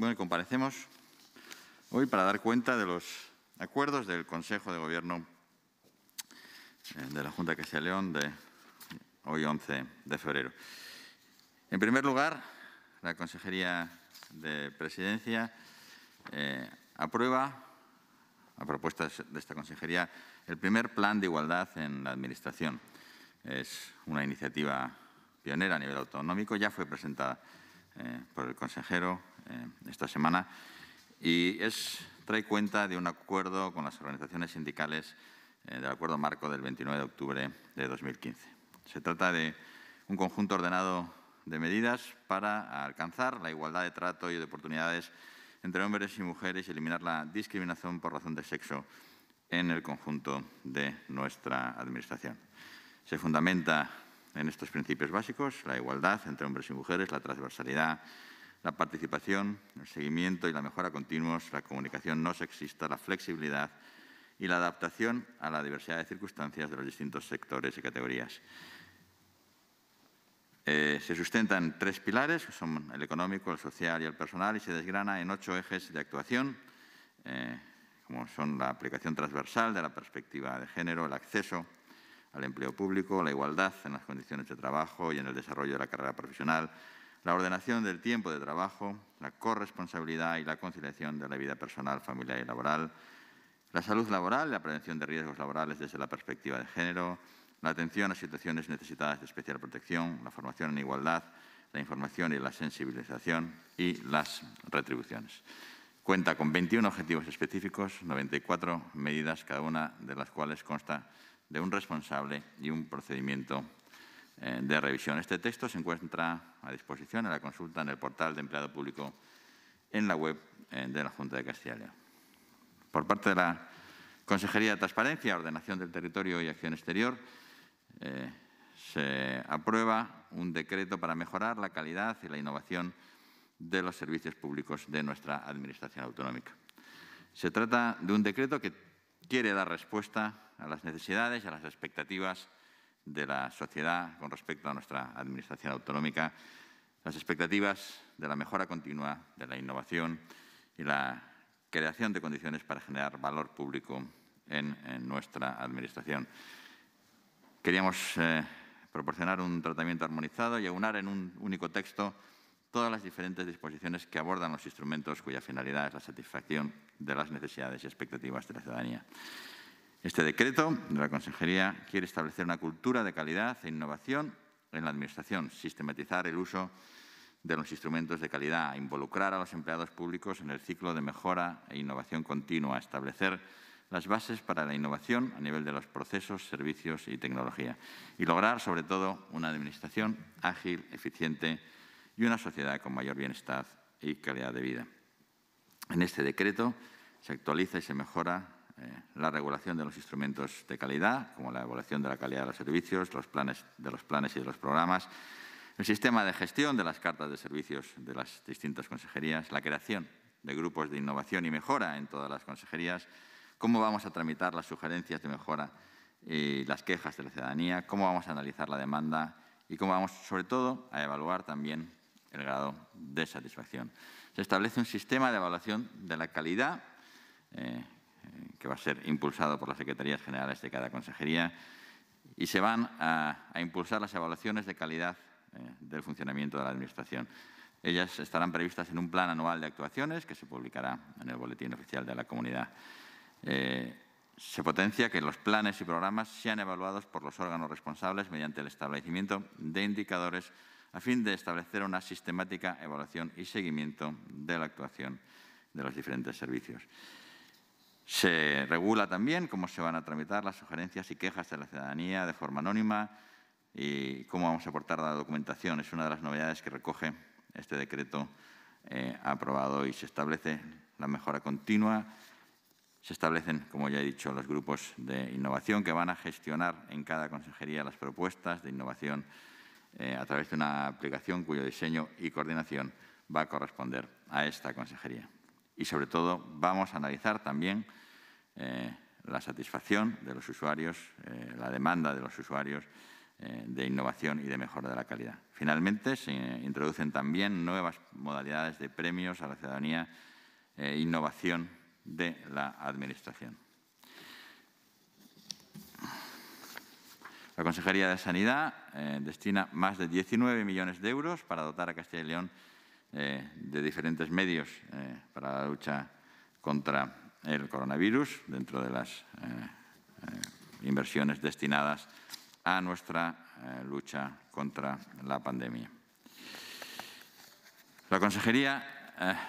Bueno, comparecemos hoy para dar cuenta de los acuerdos del Consejo de Gobierno eh, de la Junta de Castilla y León de hoy 11 de febrero. En primer lugar, la Consejería de Presidencia eh, aprueba, a propuestas de esta Consejería, el primer plan de igualdad en la Administración. Es una iniciativa pionera a nivel autonómico, ya fue presentada eh, por el consejero eh, esta semana y es, trae cuenta de un acuerdo con las organizaciones sindicales eh, del acuerdo marco del 29 de octubre de 2015. Se trata de un conjunto ordenado de medidas para alcanzar la igualdad de trato y de oportunidades entre hombres y mujeres y eliminar la discriminación por razón de sexo en el conjunto de nuestra Administración. Se fundamenta en estos principios básicos la igualdad entre hombres y mujeres, la transversalidad, la participación, el seguimiento y la mejora continuos, la comunicación no sexista, la flexibilidad y la adaptación a la diversidad de circunstancias de los distintos sectores y categorías. Eh, se sustentan tres pilares, que son el económico, el social y el personal, y se desgrana en ocho ejes de actuación, eh, como son la aplicación transversal de la perspectiva de género, el acceso al empleo público, la igualdad en las condiciones de trabajo y en el desarrollo de la carrera profesional, la ordenación del tiempo de trabajo, la corresponsabilidad y la conciliación de la vida personal, familiar y laboral, la salud laboral, la prevención de riesgos laborales desde la perspectiva de género, la atención a situaciones necesitadas de especial protección, la formación en igualdad, la información y la sensibilización y las retribuciones. Cuenta con 21 objetivos específicos, 94 medidas, cada una de las cuales consta de un responsable y un procedimiento eh, de revisión. Este texto se encuentra a disposición en la consulta en el portal de empleado público en la web eh, de la Junta de Castilla y León. Por parte de la Consejería de Transparencia, Ordenación del Territorio y Acción Exterior, eh, se aprueba un decreto para mejorar la calidad y la innovación de los servicios públicos de nuestra Administración Autonómica. Se trata de un decreto que quiere dar respuesta a las necesidades y a las expectativas de la sociedad con respecto a nuestra Administración autonómica, las expectativas de la mejora continua, de la innovación y la creación de condiciones para generar valor público en, nuestra Administración. Queríamos eh, proporcionar un tratamiento armonizado y aunar en un único texto todas las diferentes disposiciones que abordan los instrumentos cuya finalidad es la satisfacción de las necesidades y expectativas de la ciudadanía. Este decreto de la Consejería quiere establecer una cultura de calidad e innovación en la Administración, sistematizar el uso de los instrumentos de calidad, involucrar a los empleados públicos en el ciclo de mejora e innovación continua, establecer las bases para la innovación a nivel de los procesos, servicios y tecnología y lograr, sobre todo, una administración ágil, eficiente y una sociedad con mayor bienestar y calidad de vida. En este decreto se actualiza y se mejora la regulación de los instrumentos de calidad, como la evaluación de la calidad de los servicios, los planes, de los planes y de los programas, el sistema de gestión de las cartas de servicios de las distintas consejerías, la creación de grupos de innovación y mejora en todas las consejerías, cómo vamos a tramitar las sugerencias de mejora y las quejas de la ciudadanía, cómo vamos a analizar la demanda y cómo vamos, sobre todo, a evaluar también el grado de satisfacción. Se establece un sistema de evaluación de la calidad eh, que va a ser impulsado por las secretarías generales de cada consejería y se van a, impulsar las evaluaciones de calidad eh, del funcionamiento de la Administración. Ellas estarán previstas en un plan anual de actuaciones que se publicará en el Boletín Oficial de la Comunidad. Eh, se potencia que los planes y programas sean evaluados por los órganos responsables mediante el establecimiento de indicadores a fin de establecer una sistemática evaluación y seguimiento de la actuación de los diferentes servicios. Se regula también cómo se van a tramitar las sugerencias y quejas de la ciudadanía de forma anónima y cómo vamos a aportar la documentación. Es una de las novedades que recoge este decreto eh, aprobado y se establece la mejora continua. Se establecen, como ya he dicho, los grupos de innovación que van a gestionar en cada consejería las propuestas de innovación eh, a través de una aplicación cuyo diseño y coordinación va a corresponder a esta consejería y sobre todo vamos a analizar también eh, la satisfacción de los usuarios, eh, la demanda de los usuarios eh, de innovación y de mejora de la calidad. Finalmente, se introducen también nuevas modalidades de premios a la ciudadanía e innovación de la Administración. La Consejería de Sanidad destina más de 19 millones de euros para dotar a Castilla y León eh, de diferentes medios eh, para la lucha contra el coronavirus dentro de las eh, inversiones destinadas a nuestra lucha contra la pandemia. La Consejería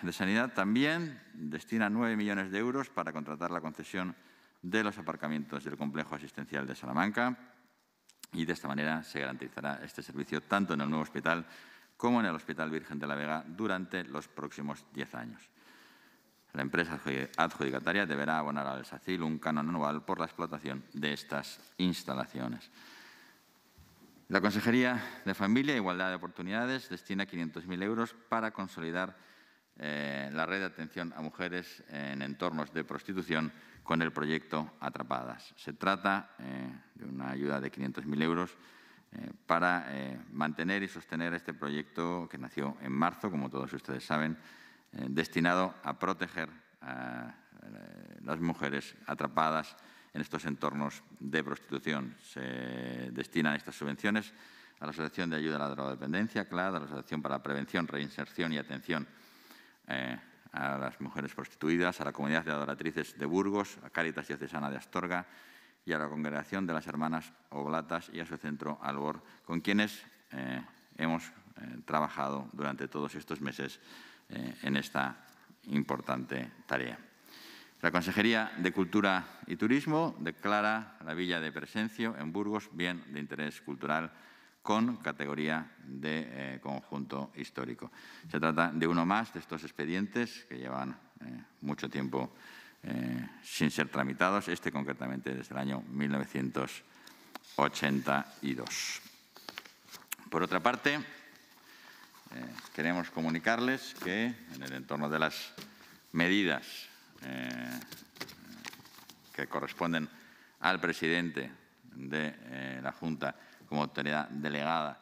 de Sanidad también destina 9 millones de euros para contratar la concesión de los aparcamientos del complejo asistencial de Salamanca y de esta manera se garantizará este servicio tanto en el nuevo hospital como en el Hospital Virgen de la Vega durante los próximos 10 años. La empresa adjudicataria deberá abonar al SACIL un canon anual por la explotación de estas instalaciones. La Consejería de Familia e Igualdad de Oportunidades destina 500.000 euros para consolidar eh, la red de atención a mujeres en entornos de prostitución con el proyecto Atrapadas. Se trata eh, de una ayuda de 500.000 euros eh, para eh, mantener y sostener este proyecto que nació en marzo, como todos ustedes saben, eh, destinado a proteger a las mujeres atrapadas en estos entornos de prostitución. Se destinan estas subvenciones a la Asociación de Ayuda a la Drogodependencia, CLAD, a la Asociación para la Prevención, Reinserción y Atención a las Mujeres Prostituidas, a la Comunidad de Adoratrices de Burgos, a Cáritas Diocesana de Astorga, y a la Congregación de las Hermanas Oblatas y a su centro Albor, con quienes eh, hemos eh, trabajado durante todos estos meses eh, en esta importante tarea. La Consejería de Cultura y Turismo declara la Villa de Presencio en Burgos bien de interés cultural con categoría de conjunto histórico. Se trata de uno más de estos expedientes que llevan mucho tiempo eh, sin ser tramitados, este concretamente desde el año 1982. Por otra parte, eh, queremos comunicarles que en el entorno de las medidas eh, que corresponden al presidente de la Junta como autoridad delegada,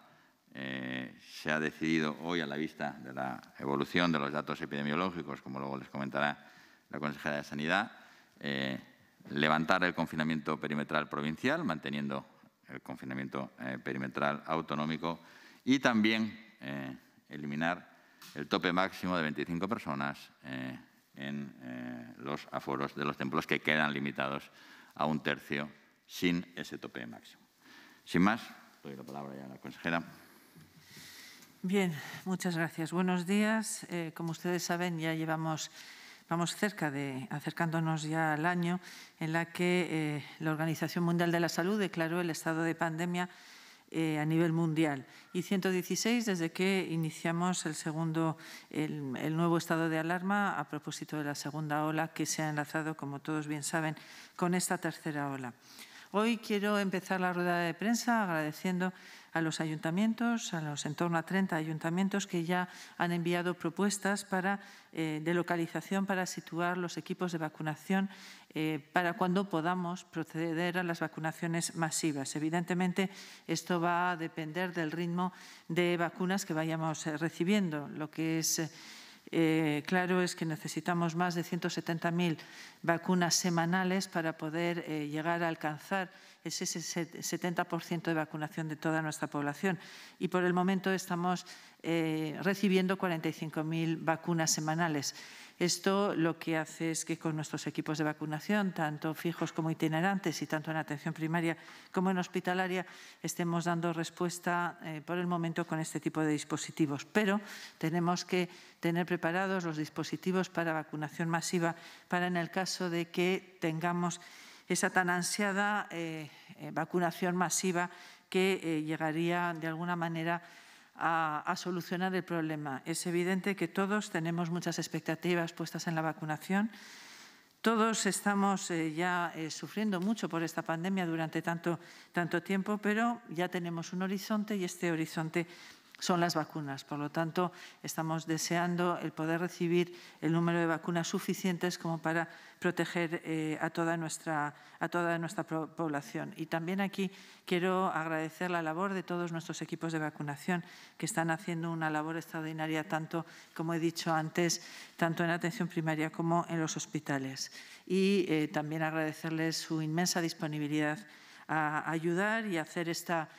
se ha decidido hoy a la vista de la evolución de los datos epidemiológicos, como luego les comentará la consejera de Sanidad, eh, levantar el confinamiento perimetral provincial, manteniendo el confinamiento eh, perimetral autonómico y también eh, eliminar el tope máximo de 25 personas en los aforos de los templos que quedan limitados a un tercio sin ese tope máximo. Sin más, doy la palabra ya a la consejera. Bien, muchas gracias. Buenos días. como ustedes saben, ya llevamos vamos cerca de, acercándonos ya al año en la que eh, la Organización Mundial de la Salud declaró el estado de pandemia eh, a nivel mundial y 116 desde que iniciamos el segundo, el, el, nuevo estado de alarma a propósito de la segunda ola que se ha enlazado, como todos bien saben, con esta tercera ola. Hoy quiero empezar la rueda de prensa agradeciendo a los ayuntamientos, a los en torno a 30 ayuntamientos que ya han enviado propuestas para, eh, de localización para situar los equipos de vacunación eh, para cuando podamos proceder a las vacunaciones masivas. Evidentemente, esto va a depender del ritmo de vacunas que vayamos eh, recibiendo, lo que es… claro es que necesitamos más de 170.000 vacunas semanales para poder llegar a alcanzar es ese 70% de vacunación de toda nuestra población. Y por el momento estamos eh, recibiendo 45.000 vacunas semanales. Esto lo que hace es que con nuestros equipos de vacunación, tanto fijos como itinerantes y tanto en atención primaria como en hospitalaria, estemos dando respuesta eh, por el momento con este tipo de dispositivos. Pero tenemos que tener preparados los dispositivos para vacunación masiva para en el caso de que tengamos esa tan ansiada eh, eh, vacunación masiva que eh, llegaría de alguna manera a, solucionar el problema. Es evidente que todos tenemos muchas expectativas puestas en la vacunación. Todos estamos ya sufriendo mucho por esta pandemia durante tanto, tanto tiempo, pero ya tenemos un horizonte y este horizonte son las vacunas. Por lo tanto, estamos deseando el poder recibir el número de vacunas suficientes como para proteger eh, a, toda nuestra, a toda nuestra población. Y también aquí quiero agradecer la labor de todos nuestros equipos de vacunación que están haciendo una labor extraordinaria, tanto, como he dicho antes, tanto en atención primaria como en los hospitales. Y eh, también agradecerles su inmensa disponibilidad a ayudar y hacer esta,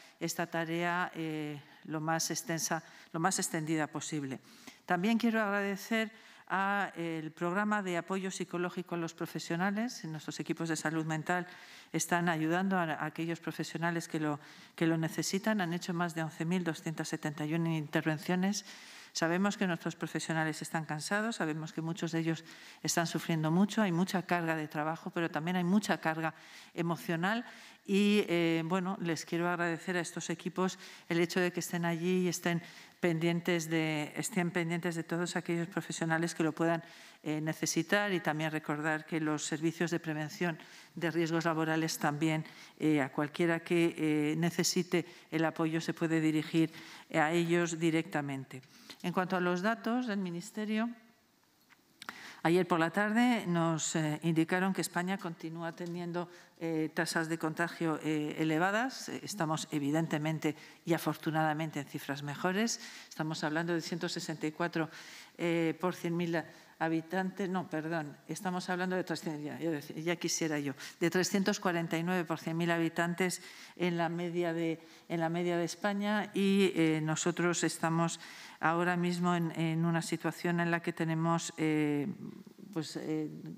tarea. Eh, lo más extensa, lo más extendida posible. También quiero agradecer al programa de apoyo psicológico a los profesionales. Nuestros equipos de salud mental están ayudando a aquellos profesionales que lo, que lo necesitan. Han hecho más de 11.271 intervenciones. Sabemos que nuestros profesionales están cansados, sabemos que muchos de ellos están sufriendo mucho, hay mucha carga de trabajo, pero también hay mucha carga emocional y eh, bueno, les quiero agradecer a estos equipos el hecho de que estén allí y estén pendientes de, estén pendientes de todos aquellos profesionales que lo puedan eh, necesitar y también recordar que los servicios de prevención de riesgos laborales también eh, a cualquiera que necesite el apoyo se puede dirigir a ellos directamente. En cuanto a los datos del Ministerio, Ayer por la tarde nos eh, indicaron que España continúa teniendo eh, tasas de contagio eh, elevadas. Estamos evidentemente y afortunadamente en cifras mejores. Estamos hablando de 164 por 100.000 habitantes. No, perdón, estamos hablando de 300, ya, quisiera yo, de 349 por 100.000 habitantes en la media de, en la media de España y nosotros estamos ahora mismo en, una situación en la que tenemos eh, pues,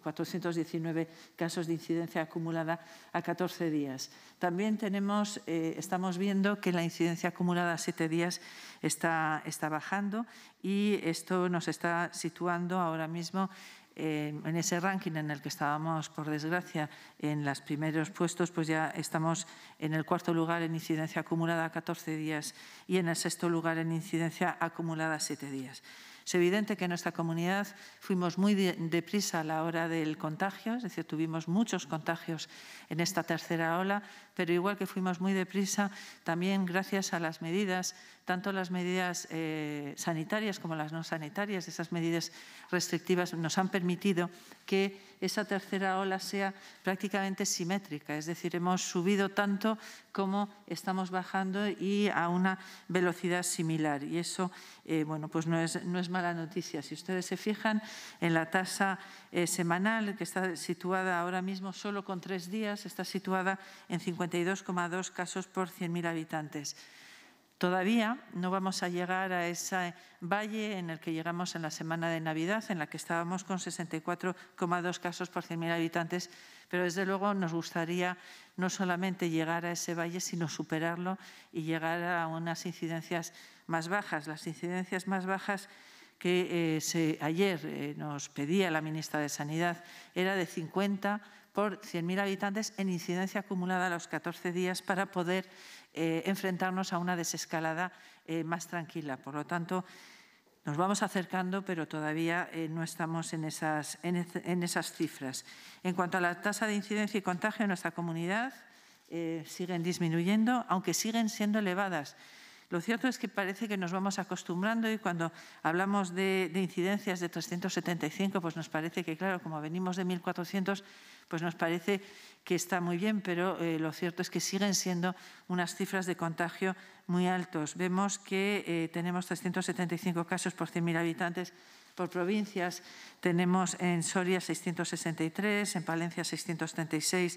419 eh, casos de incidencia acumulada a 14 días. También tenemos, eh, estamos viendo que la incidencia acumulada a 7 días está, está bajando y esto nos está situando ahora mismo eh, en ese ranking en el que estábamos, por desgracia, en los primeros puestos, pues ya estamos en el cuarto lugar en incidencia acumulada a 14 días y en el sexto lugar en incidencia acumulada a 7 días. Es evidente que en nuestra comunidad fuimos muy deprisa a la hora del contagio, es decir, tuvimos muchos contagios en esta tercera ola, pero igual que fuimos muy deprisa, también gracias a las medidas, tanto las medidas eh, sanitarias como las no sanitarias, esas medidas restrictivas nos han permitido que esa tercera ola sea prácticamente simétrica, es decir, hemos subido tanto como estamos bajando y a una velocidad similar. Y eso, eh, bueno, pues no es, mala noticia. Si ustedes se fijan en la tasa eh, semanal, que está situada ahora mismo solo con tres días, está situada en 52,2 casos por 100.000 habitantes. Todavía no vamos a llegar a ese valle en el que llegamos en la semana de Navidad, en la que estábamos con 64,2 casos por 100.000 habitantes, pero desde luego nos gustaría no solamente llegar a ese valle, sino superarlo y llegar a unas incidencias más bajas. Las incidencias más bajas que eh, ayer eh, nos pedía la ministra de Sanidad era de 50 por 100.000 habitantes en incidencia acumulada a los 14 días para poder eh, enfrentarnos a una desescalada eh, más tranquila. Por lo tanto, nos vamos acercando, pero todavía eh, no estamos en esas, cifras. En cuanto a la tasa de incidencia y contagio en nuestra comunidad, siguen disminuyendo, aunque siguen siendo elevadas. Lo cierto es que parece que nos vamos acostumbrando y cuando hablamos de, incidencias de 375, pues nos parece que, claro, como venimos de 1.400, pues nos parece que está muy bien, pero eh, lo cierto es que siguen siendo unas cifras de contagio muy altos. Vemos que eh, tenemos 375 casos por 100.000 habitantes por provincias. Tenemos en Soria 663, en Palencia 636,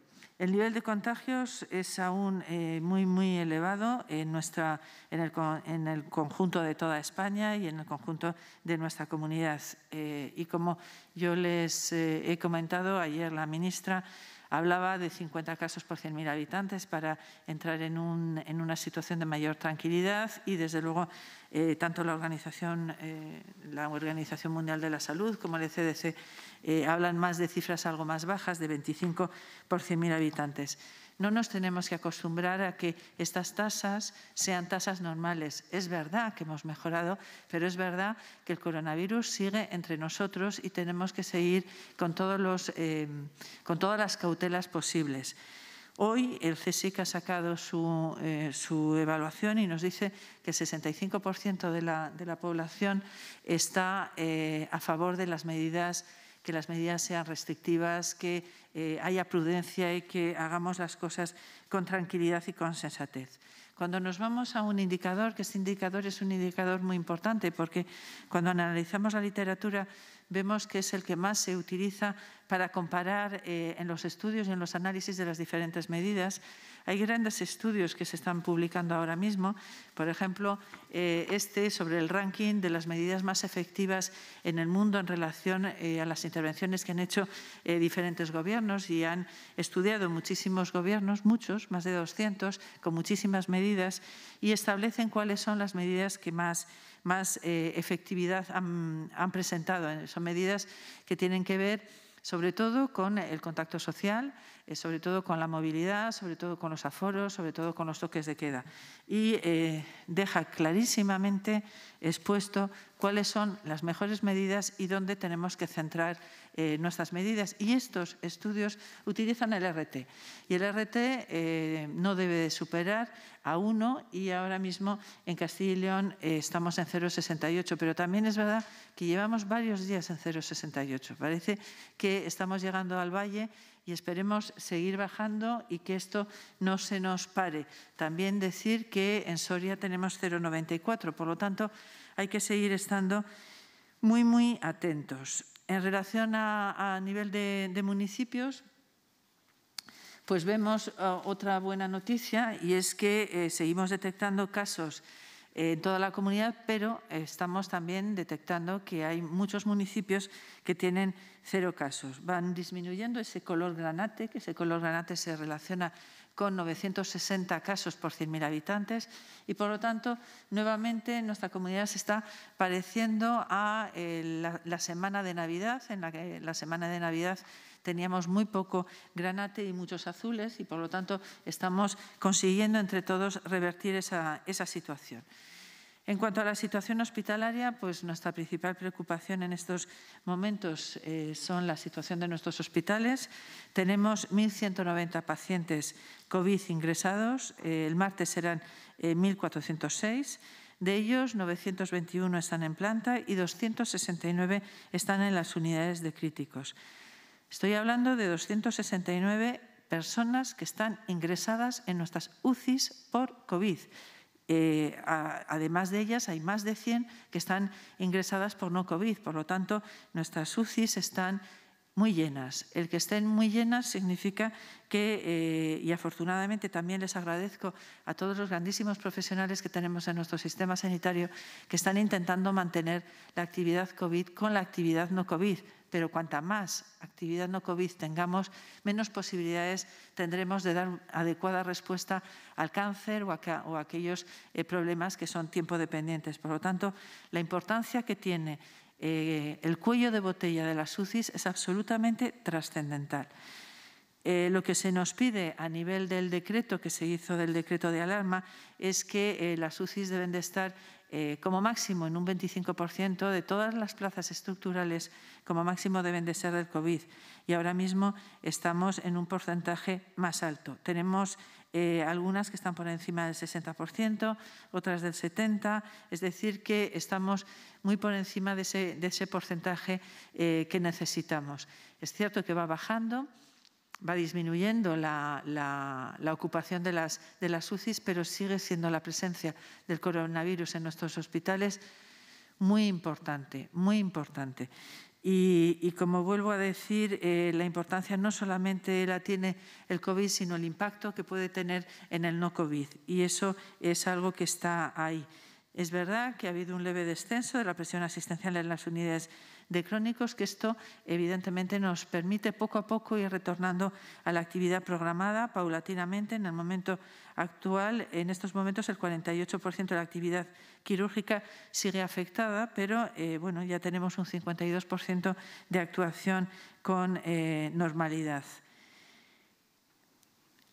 El nivel de contagios es aún eh, muy, muy elevado en, nuestra, en, el, conjunto de toda España y en el conjunto de nuestra comunidad. Eh, y como yo les eh, he comentado ayer la ministra, Hablaba de 50 casos por 100.000 habitantes para entrar en, una situación de mayor tranquilidad y, desde luego, eh, tanto eh, la organización, Mundial de la Salud como el ECDC eh, hablan más de cifras algo más bajas, de 25 por 100.000 habitantes. No nos tenemos que acostumbrar a que estas tasas sean tasas normales. Es verdad que hemos mejorado, pero es verdad que el coronavirus sigue entre nosotros y tenemos que seguir con, eh, todas las cautelas posibles. Hoy el CSIC ha sacado su, eh, evaluación y nos dice que el 65% de la, la, población está eh, a favor de las medidas que las medidas sean restrictivas, que eh, haya prudencia y que hagamos las cosas con tranquilidad y con sensatez. Cuando nos vamos a un indicador, que este indicador es un indicador muy importante, porque cuando analizamos la literatura vemos que es el que más se utiliza para comparar eh, en los estudios y en los análisis de las diferentes medidas. Hay grandes estudios que se están publicando ahora mismo, por ejemplo, eh, este sobre el ranking de las medidas más efectivas en el mundo en relación eh, a las intervenciones que han hecho diferentes gobiernos y han estudiado muchísimos gobiernos, muchos, más de 200, con muchísimas medidas, y establecen cuáles son las medidas que más más eh, efectividad han presentado. Son medidas que tienen que ver sobre todo con el contacto social, eh, sobre todo con la movilidad, sobre todo con los aforos, sobre todo con los toques de queda. Y eh, deja clarísimamente expuesto cuáles son las mejores medidas y dónde tenemos que centrar eh, nuestras medidas. Y estos estudios utilizan el RT. Y el RT no debe superar a 1 y ahora mismo en Castilla y León estamos en 0,68. Pero también es verdad que llevamos varios días en 0,68. Parece que estamos llegando al valle y esperemos seguir bajando y que esto no se nos pare. También decir que en Soria tenemos 0,94, por lo tanto hay que seguir estando muy, muy atentos. En relación a, nivel de, municipios, pues vemos oh, otra buena noticia y es que eh, seguimos detectando casos en toda la comunidad, pero estamos también detectando que hay muchos municipios que tienen cero casos. Van disminuyendo ese color granate, que ese color granate se relaciona con 960 casos por 100.000 habitantes y, por lo tanto, nuevamente nuestra comunidad se está pareciendo a eh, la, semana de Navidad, en la que la semana de Navidad teníamos muy poco granate y muchos azules y, por lo tanto, estamos consiguiendo entre todos revertir esa situación. En cuanto a la situación hospitalaria, pues nuestra principal preocupación en estos momentos eh, son la situación de nuestros hospitales. Tenemos 1.190 pacientes COVID ingresados, eh, el martes serán 1.406. Eh, de ellos, 921 están en planta y 269 están en las unidades de críticos. Estoy hablando de 269 personas que están ingresadas en nuestras UCIs por COVID. Eh, además de ellas, hay más de 100 que están ingresadas por no COVID. Por lo tanto, nuestras UCIs están muy llenas. El que estén muy llenas significa que, eh, y afortunadamente también les agradezco a todos los grandísimos profesionales que tenemos en nuestro sistema sanitario que están intentando mantener la actividad COVID con la actividad no COVID pero cuanta más actividad no COVID tengamos, menos posibilidades tendremos de dar adecuada respuesta al cáncer o a, aquellos eh, problemas que son tiempo dependientes. Por lo tanto, la importancia que tiene eh, el cuello de botella de las sucis es absolutamente trascendental. Eh, lo que se nos pide a nivel del decreto que se hizo del decreto de alarma es que eh, las UCIs deben de estar eh, como máximo en un 25% de todas las plazas estructurales, como máximo deben de ser del COVID. Y ahora mismo estamos en un porcentaje más alto. Tenemos algunas que están por encima del 60%, otras del 70%, es decir, que estamos muy por encima de ese porcentaje que necesitamos. Es cierto que va bajando va disminuyendo la, ocupación de las, de las UCIs, pero sigue siendo la presencia del coronavirus en nuestros hospitales muy importante, muy importante. Y, como vuelvo a decir, eh, la importancia no solamente la tiene el COVID, sino el impacto que puede tener en el no COVID. Y eso es algo que está ahí. Es verdad que ha habido un leve descenso de la presión asistencial en las unidades de crónicos, que esto evidentemente nos permite poco a poco ir retornando a la actividad programada paulatinamente. En el momento actual, en estos momentos, el 48% de la actividad quirúrgica sigue afectada, pero eh, bueno, ya tenemos un 52% de actuación con eh, normalidad.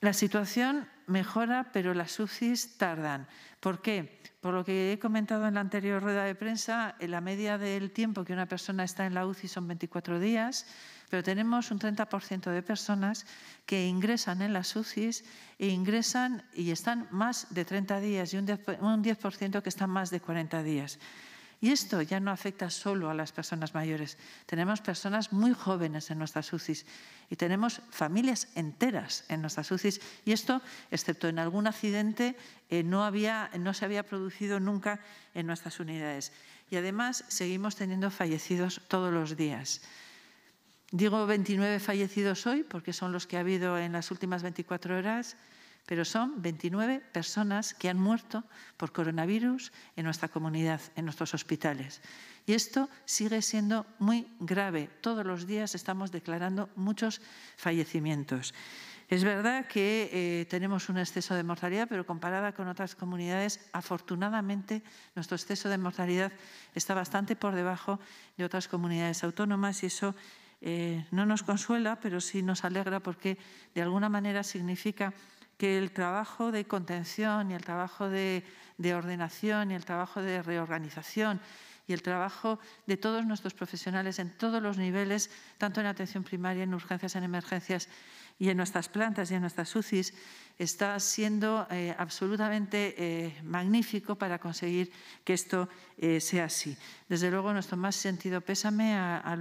La situación mejora, pero las UCIs tardan. ¿Por qué? Por lo que he comentado en la anterior rueda de prensa, la media del tiempo que una persona está en la UCI son 24 días, pero tenemos un 30% de personas que ingresan en las UCIs e ingresan y están más de 30 días y un 10 que están más de 40 días. Y esto ya no afecta solo a las personas mayores. Tenemos personas muy jóvenes en nuestras UCIs y tenemos familias enteras en nuestras UCIs. Y esto, excepto en algún accidente, eh, no, no se había producido nunca en nuestras unidades. Y además seguimos teniendo fallecidos todos los días. Digo 29 fallecidos hoy porque son los que ha habido en las últimas 24 horas pero son 29 personas que han muerto por coronavirus en nuestra comunidad, en nuestros hospitales. Y esto sigue siendo muy grave. Todos los días estamos declarando muchos fallecimientos. Es verdad que eh, tenemos un exceso de mortalidad, pero comparada con otras comunidades, afortunadamente nuestro exceso de mortalidad está bastante por debajo de otras comunidades autónomas y eso eh, no nos consuela, pero sí nos alegra porque de alguna manera significa que el trabajo de contención y el trabajo de, ordenación y el trabajo de reorganización y el trabajo de todos nuestros profesionales en todos los niveles, tanto en atención primaria, en urgencias, en emergencias y en nuestras plantas y en nuestras UCIs, está siendo eh, absolutamente eh, magnífico para conseguir que esto eh, sea así. Desde luego, nuestro más sentido pésame a,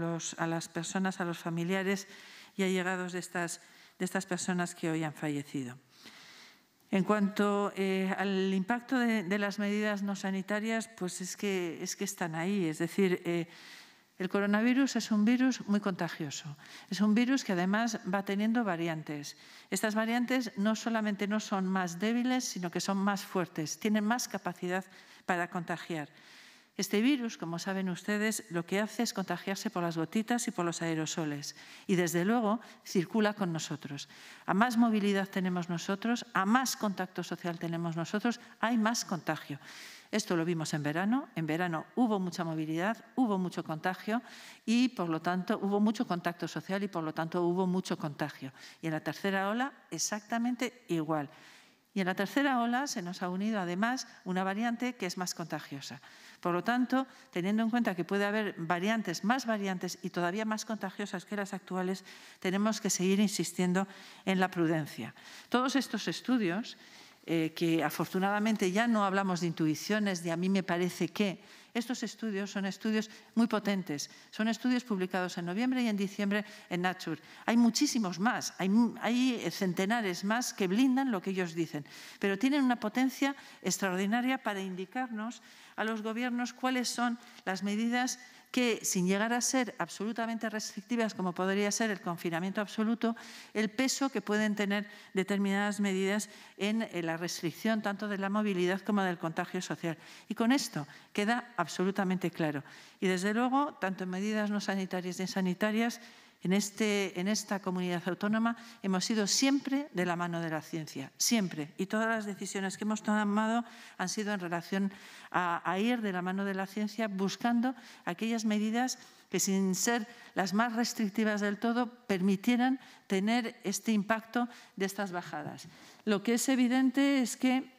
las personas, a los familiares y allegados de de estas personas que hoy han fallecido. En cuanto eh, al impacto de, las medidas no sanitarias, pues es que, están ahí. Es decir, eh, el coronavirus es un virus muy contagioso. Es un virus que además va teniendo variantes. Estas variantes no solamente no son más débiles, sino que son más fuertes, tienen más capacidad para contagiar. Este virus, como saben ustedes, lo que hace es contagiarse por las gotitas y por los aerosoles y, desde luego, circula con nosotros. A más movilidad tenemos nosotros, a más contacto social tenemos nosotros, hay más contagio. Esto lo vimos en verano. En verano hubo mucha movilidad, hubo mucho contagio y, por lo tanto, hubo mucho contacto social y, por lo tanto, hubo mucho contagio. Y en la tercera ola, exactamente igual. Y en la tercera ola se nos ha unido, además, una variante que es más contagiosa. Por lo tanto, teniendo en cuenta que puede haber variantes, más variantes y todavía más contagiosas que las actuales, tenemos que seguir insistiendo en la prudencia. Todos estos estudios, eh, que afortunadamente ya no hablamos de intuiciones, de a mí me parece que, estos estudios son estudios muy potentes, son estudios publicados en noviembre y en diciembre en Nature. Hay muchísimos más, hay, centenares más que blindan lo que ellos dicen, pero tienen una potencia extraordinaria para indicarnos a los gobiernos cuáles son las medidas que, sin llegar a ser absolutamente restrictivas, como podría ser el confinamiento absoluto, el peso que pueden tener determinadas medidas en eh, la restricción tanto de la movilidad como del contagio social. Y con esto queda absolutamente claro. Y desde luego, tanto en medidas no sanitarias ni sanitarias, este, en, esta comunidad autónoma hemos ido siempre de la mano de la ciencia, siempre. Y todas las decisiones que hemos tomado han sido en relación a, ir de la mano de la ciencia buscando aquellas medidas que sin ser las más restrictivas del todo permitieran tener este impacto de estas bajadas. Lo que es evidente es que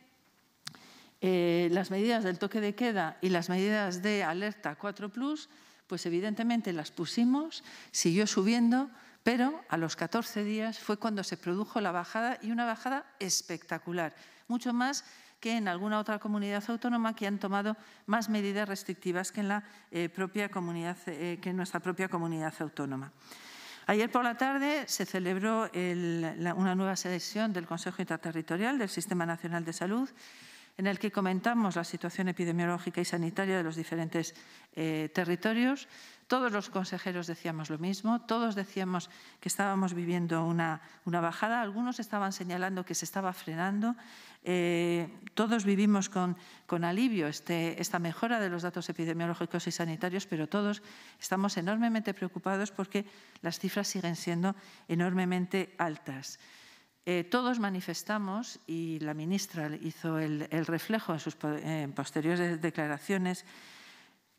eh, las medidas del toque de queda y las medidas de alerta 4 pues evidentemente las pusimos, siguió subiendo, pero a los 14 días fue cuando se produjo la bajada y una bajada espectacular, mucho más que en alguna otra comunidad autónoma que han tomado más medidas restrictivas que en, la, eh, propia comunidad, eh, que en nuestra propia comunidad autónoma. Ayer por la tarde se celebró una nueva sesión del Consejo Interterritorial del Sistema Nacional de Salud en el que comentamos la situación epidemiológica y sanitaria de los diferentes eh, territorios. Todos los consejeros decíamos lo mismo, todos decíamos que estábamos viviendo una, bajada, algunos estaban señalando que se estaba frenando. Eh, todos vivimos con, alivio este, esta mejora de los datos epidemiológicos y sanitarios, pero todos estamos enormemente preocupados porque las cifras siguen siendo enormemente altas. Eh, todos manifestamos, y la ministra hizo el, reflejo en sus posteriores declaraciones,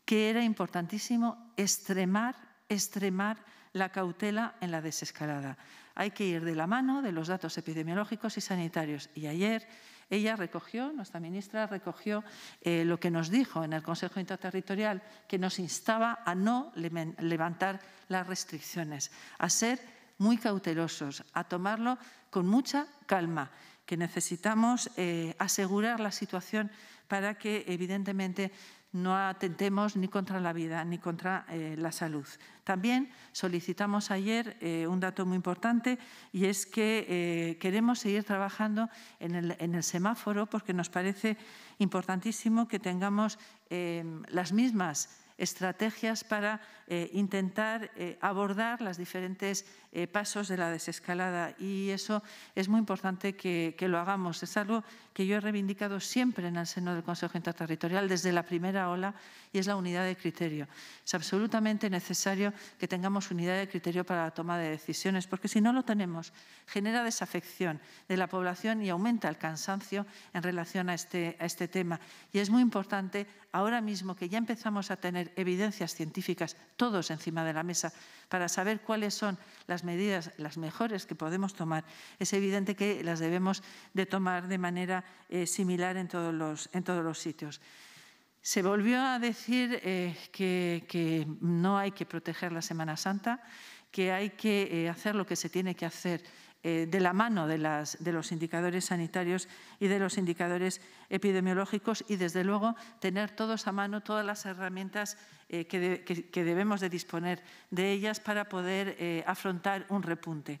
que era importantísimo extremar, extremar la cautela en la desescalada. Hay que ir de la mano de los datos epidemiológicos y sanitarios. Y ayer ella recogió, nuestra ministra recogió eh, lo que nos dijo en el Consejo Interterritorial, que nos instaba a no levantar las restricciones, a ser muy cautelosos, a tomarlo con mucha calma, que necesitamos eh, asegurar la situación para que, evidentemente, no atentemos ni contra la vida ni contra eh, la salud. También solicitamos ayer eh, un dato muy importante y es que queremos seguir trabajando en el, en el, semáforo porque nos parece importantísimo que tengamos las mismas estrategias para eh, intentar eh, abordar los diferentes eh, pasos de la desescalada y eso es muy importante que, que, lo hagamos. Es algo que yo he reivindicado siempre en el seno del Consejo Interterritorial desde la primera ola y es la unidad de criterio. Es absolutamente necesario que tengamos unidad de criterio para la toma de decisiones, porque si no lo tenemos, genera desafección de la población y aumenta el cansancio en relación a este, a este tema. Y es muy importante ahora mismo que ya empezamos a tener evidencias científicas, todos encima de la mesa, para saber cuáles son las medidas, las mejores que podemos tomar, es evidente que las debemos de tomar de manera eh, similar en todos, los, en todos los sitios. Se volvió a decir eh, que, no hay que proteger la Semana Santa, que hay que eh, hacer lo que se tiene que hacer de la mano de, las, de, los indicadores sanitarios y de los indicadores epidemiológicos y, desde luego, tener todos a mano todas las herramientas que, que, debemos de disponer de ellas para poder afrontar un repunte.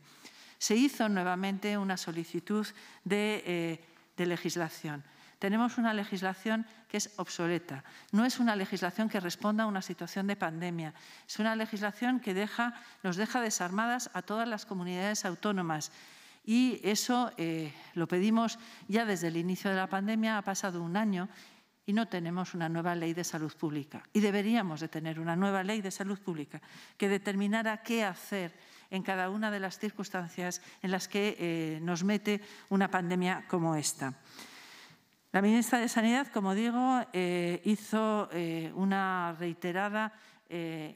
Se hizo nuevamente una solicitud de de legislación. Tenemos una legislación que es obsoleta, no es una legislación que responda a una situación de pandemia, es una legislación que nos deja desarmadas a todas las comunidades autónomas. Y eso eh, lo pedimos ya desde el inicio de la pandemia, ha pasado un año y no tenemos una nueva ley de salud pública. Y deberíamos de tener una nueva ley de salud pública que determinara qué hacer en cada una de las circunstancias en las que eh, nos mete una pandemia como esta. La ministra de Sanidad, como digo, eh, hizo eh, una reiterada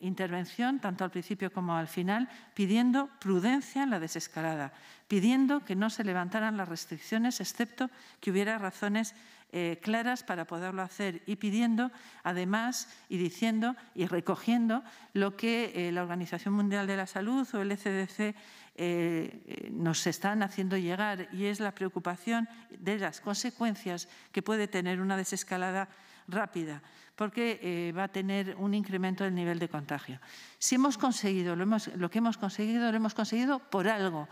intervención, tanto al principio como al final, pidiendo prudencia en la desescalada, pidiendo que no se levantaran las restricciones, excepto que hubiera razones eh, claras para poderlo hacer y pidiendo, además, y diciendo y recogiendo lo que eh, la Organización Mundial de la Salud o el ECDC eh, nos están haciendo llegar y es la preocupación de las consecuencias que puede tener una desescalada rápida, porque va a tener un incremento del nivel de contagio. Si hemos conseguido lo, lo que hemos conseguido, lo hemos conseguido por algo,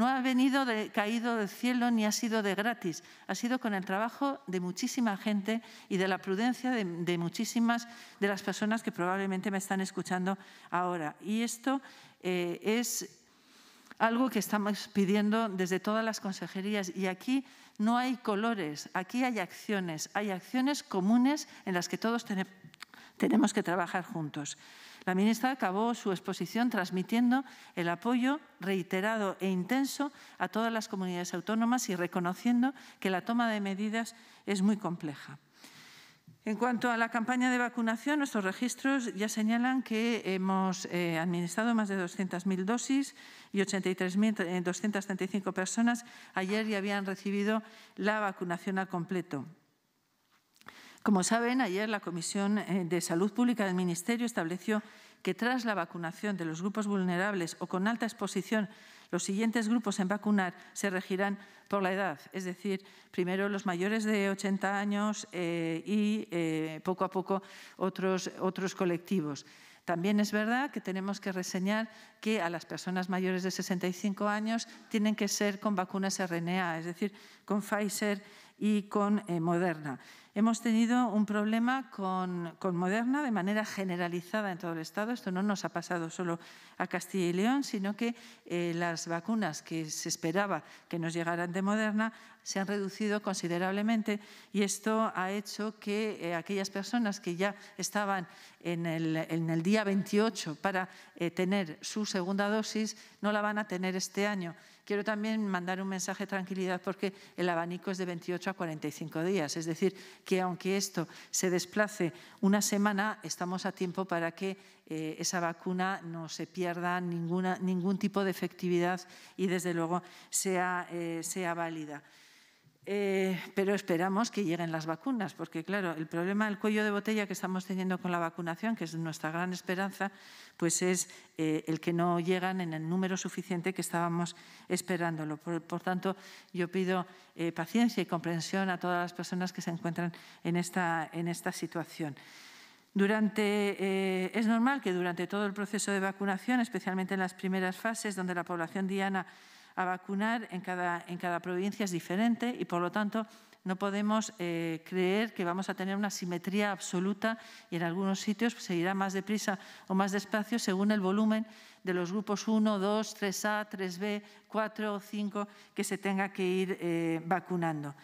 no ha venido caído del cielo ni ha sido de gratis, ha sido con el trabajo de muchísima gente y de la prudencia de, muchísimas de las personas que probablemente me están escuchando ahora. Y esto eh, es algo que estamos pidiendo desde todas las consejerías y aquí no hay colores, aquí hay acciones, hay acciones comunes en las que todos tenemos que trabajar juntos. La ministra acabó su exposición transmitiendo el apoyo reiterado e intenso a todas las comunidades autónomas y reconociendo que la toma de medidas es muy compleja. En cuanto a la campaña de vacunación, nuestros registros ya señalan que hemos eh, administrado más de 200.000 dosis y 83.235 eh, personas ayer ya habían recibido la vacunación al completo. Como saben, ayer la Comisión eh, de Salud Pública del Ministerio estableció que tras la vacunación de los grupos vulnerables o con alta exposición, los siguientes grupos en vacunar se regirán por la edad, es decir, primero los mayores de 80 años eh, y eh, poco a poco otros, otros colectivos. También es verdad que tenemos que reseñar que a las personas mayores de 65 años tienen que ser con vacunas RNA, es decir, con Pfizer y con Moderna. Hemos tenido un problema con, Moderna de manera generalizada en todo el Estado. Esto no nos ha pasado solo a Castilla y León, sino que eh, las vacunas que se esperaba que nos llegaran de Moderna se han reducido considerablemente y esto ha hecho que eh, aquellas personas que ya estaban en el, día 28 para eh, tener su segunda dosis no la van a tener este año quiero también mandar un mensaje de tranquilidad porque el abanico es de 28 a 45 días. Es decir, que aunque esto se desplace una semana, estamos a tiempo para que eh, esa vacuna no se pierda ningún tipo de efectividad y, desde luego, sea eh, válida. Eh, pero esperamos que lleguen las vacunas, porque claro, el problema del cuello de botella que estamos teniendo con la vacunación, que es nuestra gran esperanza, pues es eh, el que no llegan en el número suficiente que estábamos esperándolo. Por, tanto, yo pido eh, paciencia y comprensión a todas las personas que se encuentran en esta, en situación. Durante, es normal que durante todo el proceso de vacunación, especialmente en las primeras fases, donde la población diana a vacunar en cada, en cada provincia es diferente y, por lo tanto, no podemos eh, creer que vamos a tener una simetría absoluta y en algunos sitios se irá más deprisa o más despacio según el volumen de los grupos 1, 2, 3A, 3B, 4 o 5 que se tenga que ir eh, vacunando.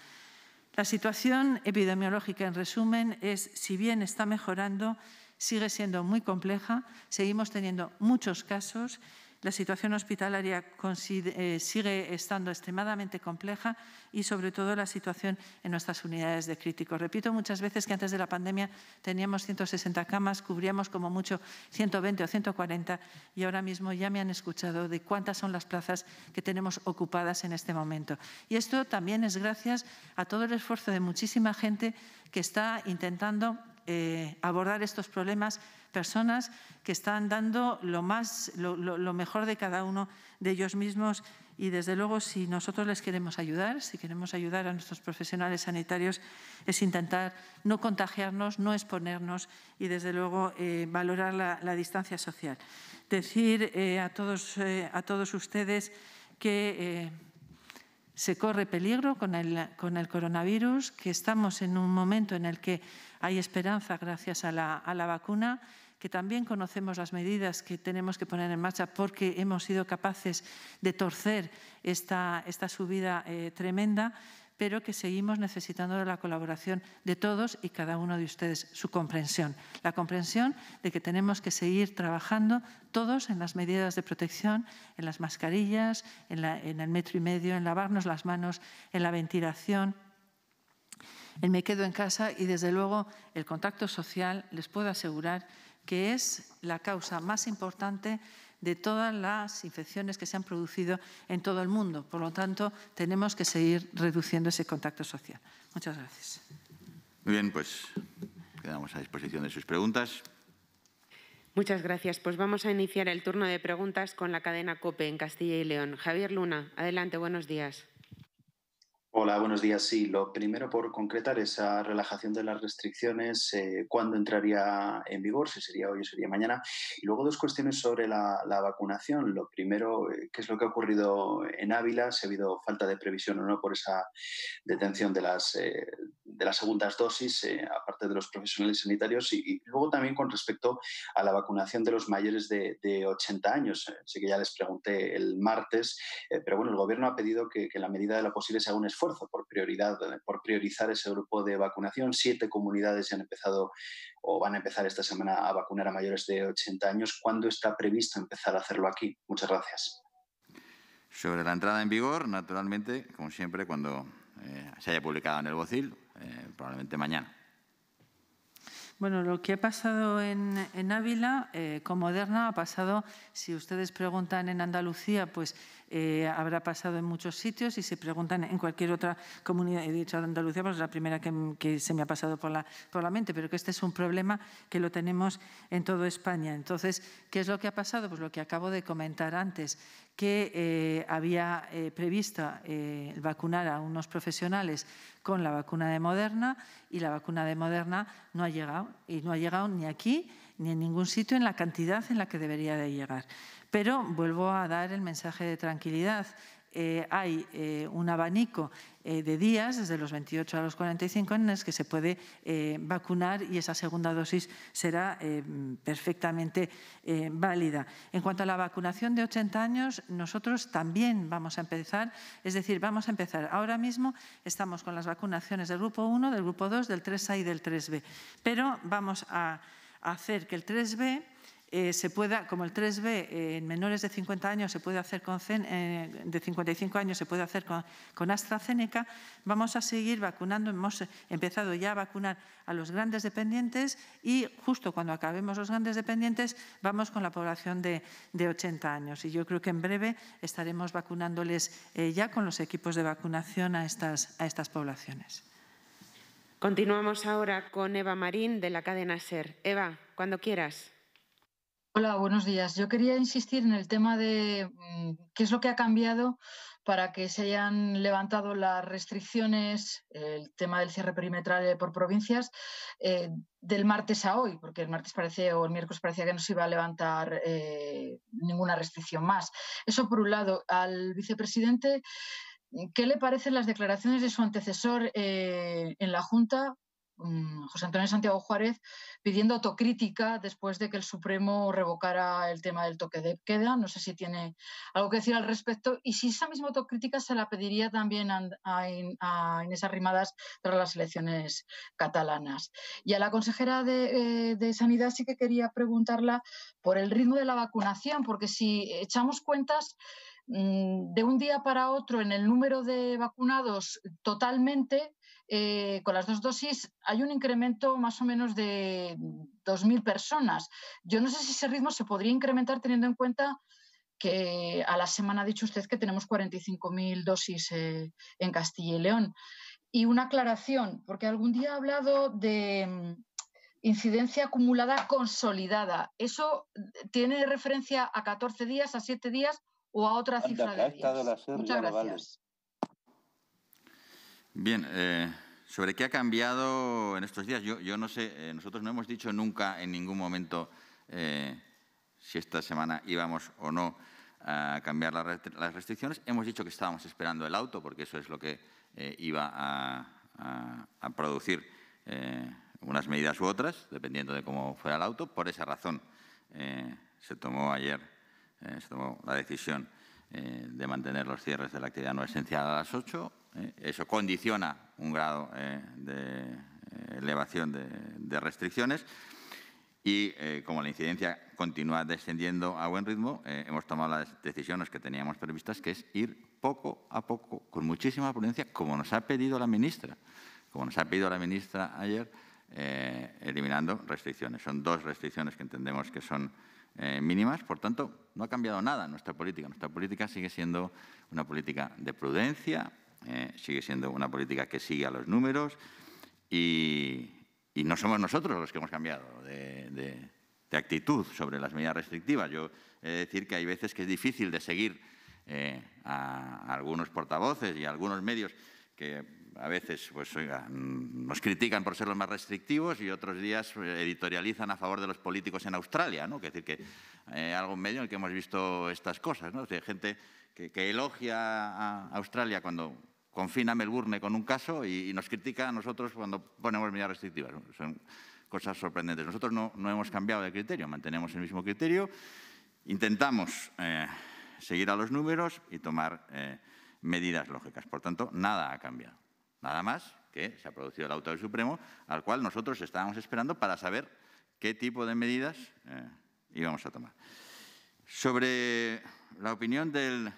La situación epidemiológica, en resumen, es, si bien está mejorando, sigue siendo muy compleja, seguimos teniendo muchos casos, la situación hospitalaria eh, sigue estando extremadamente compleja y, sobre todo, la situación en nuestras unidades de críticos. Repito muchas veces que antes de la pandemia teníamos 160 camas, cubríamos como mucho 120 o 140 y ahora mismo ya me han escuchado de cuántas son las plazas que tenemos ocupadas en este momento. Y esto también es gracias a todo el esfuerzo de muchísima gente que está intentando eh, abordar estos problemas personas que están dando lo, más, lo, mejor de cada uno de ellos mismos y desde luego si nosotros les queremos ayudar, si queremos ayudar a nuestros profesionales sanitarios, es intentar no contagiarnos, no exponernos y desde luego eh, valorar la, distancia social. Decir eh, a, todos, eh, a todos ustedes que se corre peligro con el, coronavirus, que estamos en un momento en el que hay esperanza gracias a la, a la vacuna que también conocemos las medidas que tenemos que poner en marcha porque hemos sido capaces de torcer esta, esta subida eh, tremenda, pero que seguimos necesitando la colaboración de todos y cada uno de ustedes, su comprensión. La comprensión de que tenemos que seguir trabajando todos en las medidas de protección, en las mascarillas, en, en el metro y medio, en lavarnos las manos, en la ventilación, en me quedo en casa y desde luego el contacto social, les puedo asegurar que es la causa más importante de todas las infecciones que se han producido en todo el mundo. Por lo tanto, tenemos que seguir reduciendo ese contacto social. Muchas gracias. Muy bien, pues quedamos a disposición de sus preguntas. Muchas gracias. Pues vamos a iniciar el turno de preguntas con la cadena COPE en Castilla y León. Javier Luna, adelante, buenos días. Hola, buenos días. Sí, lo primero por concretar esa relajación de las restricciones, eh, cuándo entraría en vigor, si sería hoy o sería mañana. Y luego dos cuestiones sobre la, vacunación. Lo primero, eh, ¿qué es lo que ha ocurrido en Ávila? ¿Se ha habido falta de previsión o no por esa detención de las, eh, de las segundas dosis, eh, aparte de los profesionales sanitarios, y, luego también con respecto a la vacunación de los mayores de, 80 años. Eh, sé que ya les pregunté el martes, eh, pero bueno, el Gobierno ha pedido que, la medida de lo posible sea un esfuerzo por, prioridad, por priorizar ese grupo de vacunación. Siete comunidades han empezado o van a empezar esta semana a vacunar a mayores de 80 años. ¿Cuándo está previsto empezar a hacerlo aquí? Muchas gracias. Sobre la entrada en vigor, naturalmente, como siempre, cuando se haya publicado en el Bocil, eh, probablemente mañana. Bueno, lo que ha pasado en, Ávila eh, con Moderna ha pasado, si ustedes preguntan en Andalucía, pues eh, habrá pasado en muchos sitios y si preguntan en cualquier otra comunidad, he dicho Andalucía, pues es la primera que, se me ha pasado por la, por la mente, pero que este es un problema que lo tenemos en toda España. Entonces, ¿qué es lo que ha pasado? Pues lo que acabo de comentar antes que eh, había eh, previsto eh, vacunar a unos profesionales con la vacuna de Moderna y la vacuna de Moderna no ha llegado y no ha llegado ni aquí ni en ningún sitio en la cantidad en la que debería de llegar. Pero vuelvo a dar el mensaje de tranquilidad. Eh, hay eh, un abanico eh, de días, desde los 28 a los 45, en que se puede vacunar y esa segunda dosis será perfectamente válida. En cuanto a la vacunación de 80 años, nosotros también vamos a empezar, es decir, vamos a empezar. Ahora mismo estamos con las vacunaciones del grupo 1, del grupo 2, del 3A y del 3B, pero vamos a hacer que el 3B eh, se pueda, como el 3B eh, en menores de 50 años se puede hacer con eh, de 55 años se puede hacer con, AstraZeneca, vamos a seguir vacunando. Hemos empezado ya a vacunar a los grandes dependientes y justo cuando acabemos los grandes dependientes vamos con la población de, de 80 años. Y yo creo que en breve estaremos vacunándoles ya con los equipos de vacunación a estas, a estas poblaciones. Continuamos ahora con Eva Marín de la cadena SER. Eva, cuando quieras. Hola, buenos días. Yo quería insistir en el tema de mm, qué es lo que ha cambiado para que se hayan levantado las restricciones, el tema del cierre perimetral eh, por provincias, eh, del martes a hoy, porque el martes parece o el miércoles parecía que no se iba a levantar eh, ninguna restricción más. Eso por un lado. Al vicepresidente, ¿qué le parecen las declaraciones de su antecesor en la Junta Mm, José Antonio Santiago Juárez pidiendo autocrítica después de que el Supremo revocara el tema del toque de queda. No sé si tiene algo que decir al respecto y si esa misma autocrítica se la pediría también a, Inés Arrimadas tras las elecciones catalanas. Y a la consejera de, eh, de Sanidad sí que quería preguntarla por el ritmo de la vacunación, porque si echamos cuentas mm, de un día para otro en el número de vacunados totalmente, eh, con las dos dosis hay un incremento más o menos de 2.000 personas. Yo no sé si ese ritmo se podría incrementar teniendo en cuenta que a la semana ha dicho usted que tenemos 45.000 dosis eh, en Castilla y León. Y una aclaración, porque algún día ha hablado de mm, incidencia acumulada consolidada. ¿Eso tiene referencia a 14 días, a 7 días o a otra cifra de días? Muchas gracias. Bien, eh, ¿sobre qué ha cambiado en estos días? Yo, yo no sé, eh, nosotros no hemos dicho nunca en ningún momento eh, si esta semana íbamos o no a cambiar las restricciones. Hemos dicho que estábamos esperando el auto, porque eso es lo que iba a, producir unas medidas u otras, dependiendo de cómo fuera el auto. Por esa razón se tomó ayer se la decisión de mantener los cierres de la actividad no esencial a las 8 eh, eso condiciona un grado eh, de eh, elevación de, restricciones y como la incidencia continúa descendiendo a buen ritmo, hemos tomado las decisiones que teníamos previstas, que es ir poco a poco, con muchísima prudencia, como nos ha pedido la ministra, como nos ha pedido la ministra ayer, eliminando restricciones. Son dos restricciones que entendemos que son mínimas, por tanto, no ha cambiado nada nuestra política. Nuestra política sigue siendo una política de prudencia, ¿eh? sigue siendo una política que sigue a los números y, no somos nosotros los que hemos cambiado de, actitud sobre las medidas restrictivas. Yo he de decir que hay veces que es difícil de seguir eh, a, algunos portavoces y a algunos medios que a veces pues, mm, nos critican por ser los más restrictivos y otros días eh, editorializan a favor de los políticos en Australia, ¿no? es decir, que algo medio en el que hemos visto estas cosas, ¿no? gente que, que elogia a Australia cuando confina Melbourne con un caso y, nos critica a nosotros cuando ponemos medidas restrictivas. Son cosas sorprendentes. Nosotros no, hemos cambiado de criterio, mantenemos el mismo criterio, intentamos eh, seguir a los números y tomar eh, medidas lógicas. Por tanto, nada ha cambiado. Nada más que se ha producido el auto del Supremo, al cual nosotros estábamos esperando para saber qué tipo de medidas eh, íbamos a tomar. Sobre la opinión del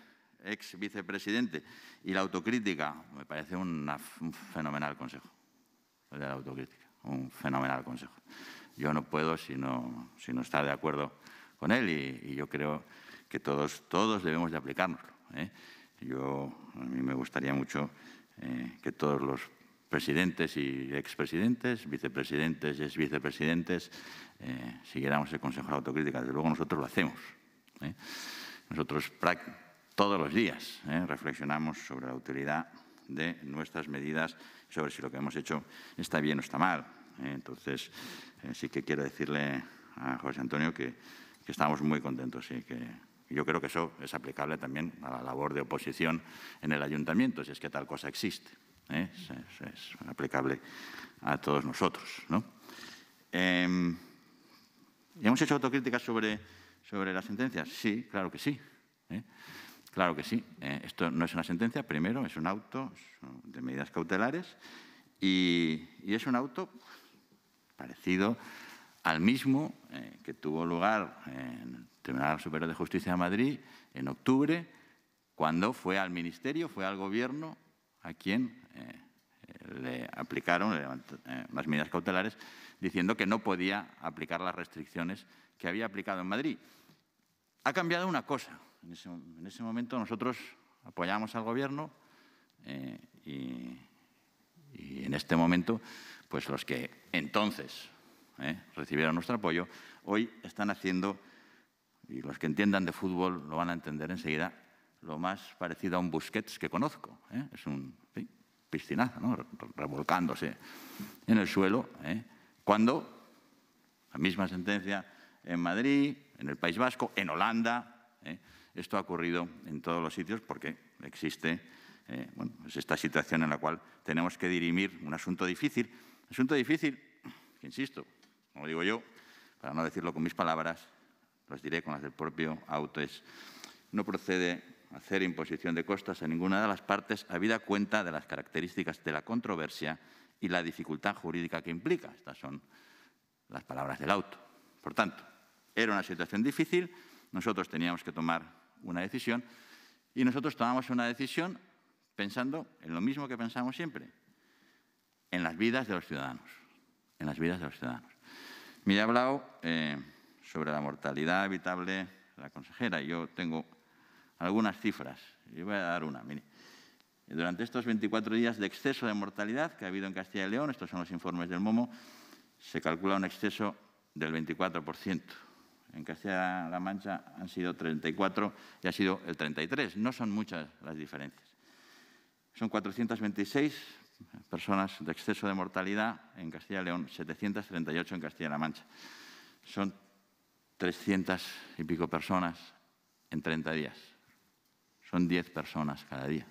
ex vicepresidente, y la autocrítica, me parece un fenomenal consejo. El de la autocrítica, un fenomenal consejo. Yo no puedo si no, si no está de acuerdo con él y, yo creo que todos, todos debemos de aplicárnoslo. ¿eh? Yo, a mí me gustaría mucho eh, que todos los presidentes y expresidentes, vicepresidentes y exvicepresidentes, eh, siguiéramos el Consejo de Autocrítica. Desde luego nosotros lo hacemos. ¿eh? Nosotros todos los días ¿eh? reflexionamos sobre la utilidad de nuestras medidas, sobre si lo que hemos hecho está bien o está mal. Entonces, eh, sí que quiero decirle a José Antonio que, estamos muy contentos y que yo creo que eso es aplicable también a la labor de oposición en el ayuntamiento, si es que tal cosa existe. ¿eh? Es, aplicable a todos nosotros. ¿no? Em, ¿Hemos hecho autocríticas sobre, sobre las sentencias? Sí, claro que sí. Claro que sí, eh, esto no es una sentencia, primero es un auto de medidas cautelares y, es un auto parecido al mismo eh, que tuvo lugar en el Tribunal Superior de Justicia de Madrid en octubre, cuando fue al Ministerio, fue al Gobierno a quien eh, le aplicaron las medidas cautelares diciendo que no podía aplicar las restricciones que había aplicado en Madrid. Ha cambiado una cosa, en ese, momento nosotros apoyamos al gobierno eh, y, en este momento, pues los que entonces eh, recibieron nuestro apoyo, hoy están haciendo, y los que entiendan de fútbol lo van a entender enseguida, lo más parecido a un Busquets que conozco. Eh, es un piscinazo, revolcándose en el suelo, cuando la misma sentencia en Madrid, en el País Vasco, en Holanda. Esto ha ocurrido en todos los sitios porque existe eh, esta situación en la cual tenemos que dirimir un asunto difícil. Asunto difícil, que insisto, como digo yo, para no decirlo con mis palabras, los diré con las del propio auto. Es no procede hacer imposición de costas a ninguna de las partes, habida cuenta de las características de la controversia y la dificultad jurídica que implica. Estas son las palabras del auto. Por tanto, era una situación difícil, nosotros teníamos que tomar una decisión y nosotros tomamos una decisión pensando en lo mismo que pensamos siempre, en las vidas de los ciudadanos, en las vidas de los ciudadanos. me he hablado eh, sobre la mortalidad evitable la consejera. Yo tengo algunas cifras. y voy a dar una. Durante estos 24 días de exceso de mortalidad que ha habido en Castilla y León, estos son los informes del MOMO, se calcula un exceso del 24%. En Castilla-La Mancha han sido 34 y ha sido el 33. No son muchas las diferencias. Son 426 personas de exceso de mortalidad en Castilla León, 738 en Castilla-La Mancha. Son 300 y pico personas en 30 días. Son 10 personas cada día.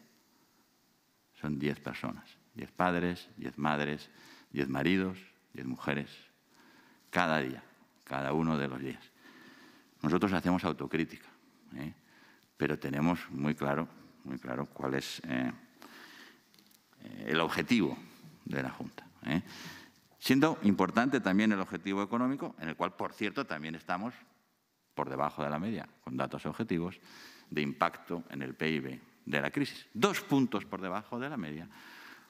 Son 10 personas. 10 padres, 10 madres, 10 maridos, 10 mujeres. Cada día, cada uno de los días. Nosotros hacemos autocrítica, ¿eh? pero tenemos muy claro, muy claro cuál es eh, eh, el objetivo de la Junta. Siendo importante también el objetivo económico, en el cual, por cierto, también estamos por debajo de la media, con datos objetivos, de impacto en el PIB de la crisis. Dos puntos por debajo de la media,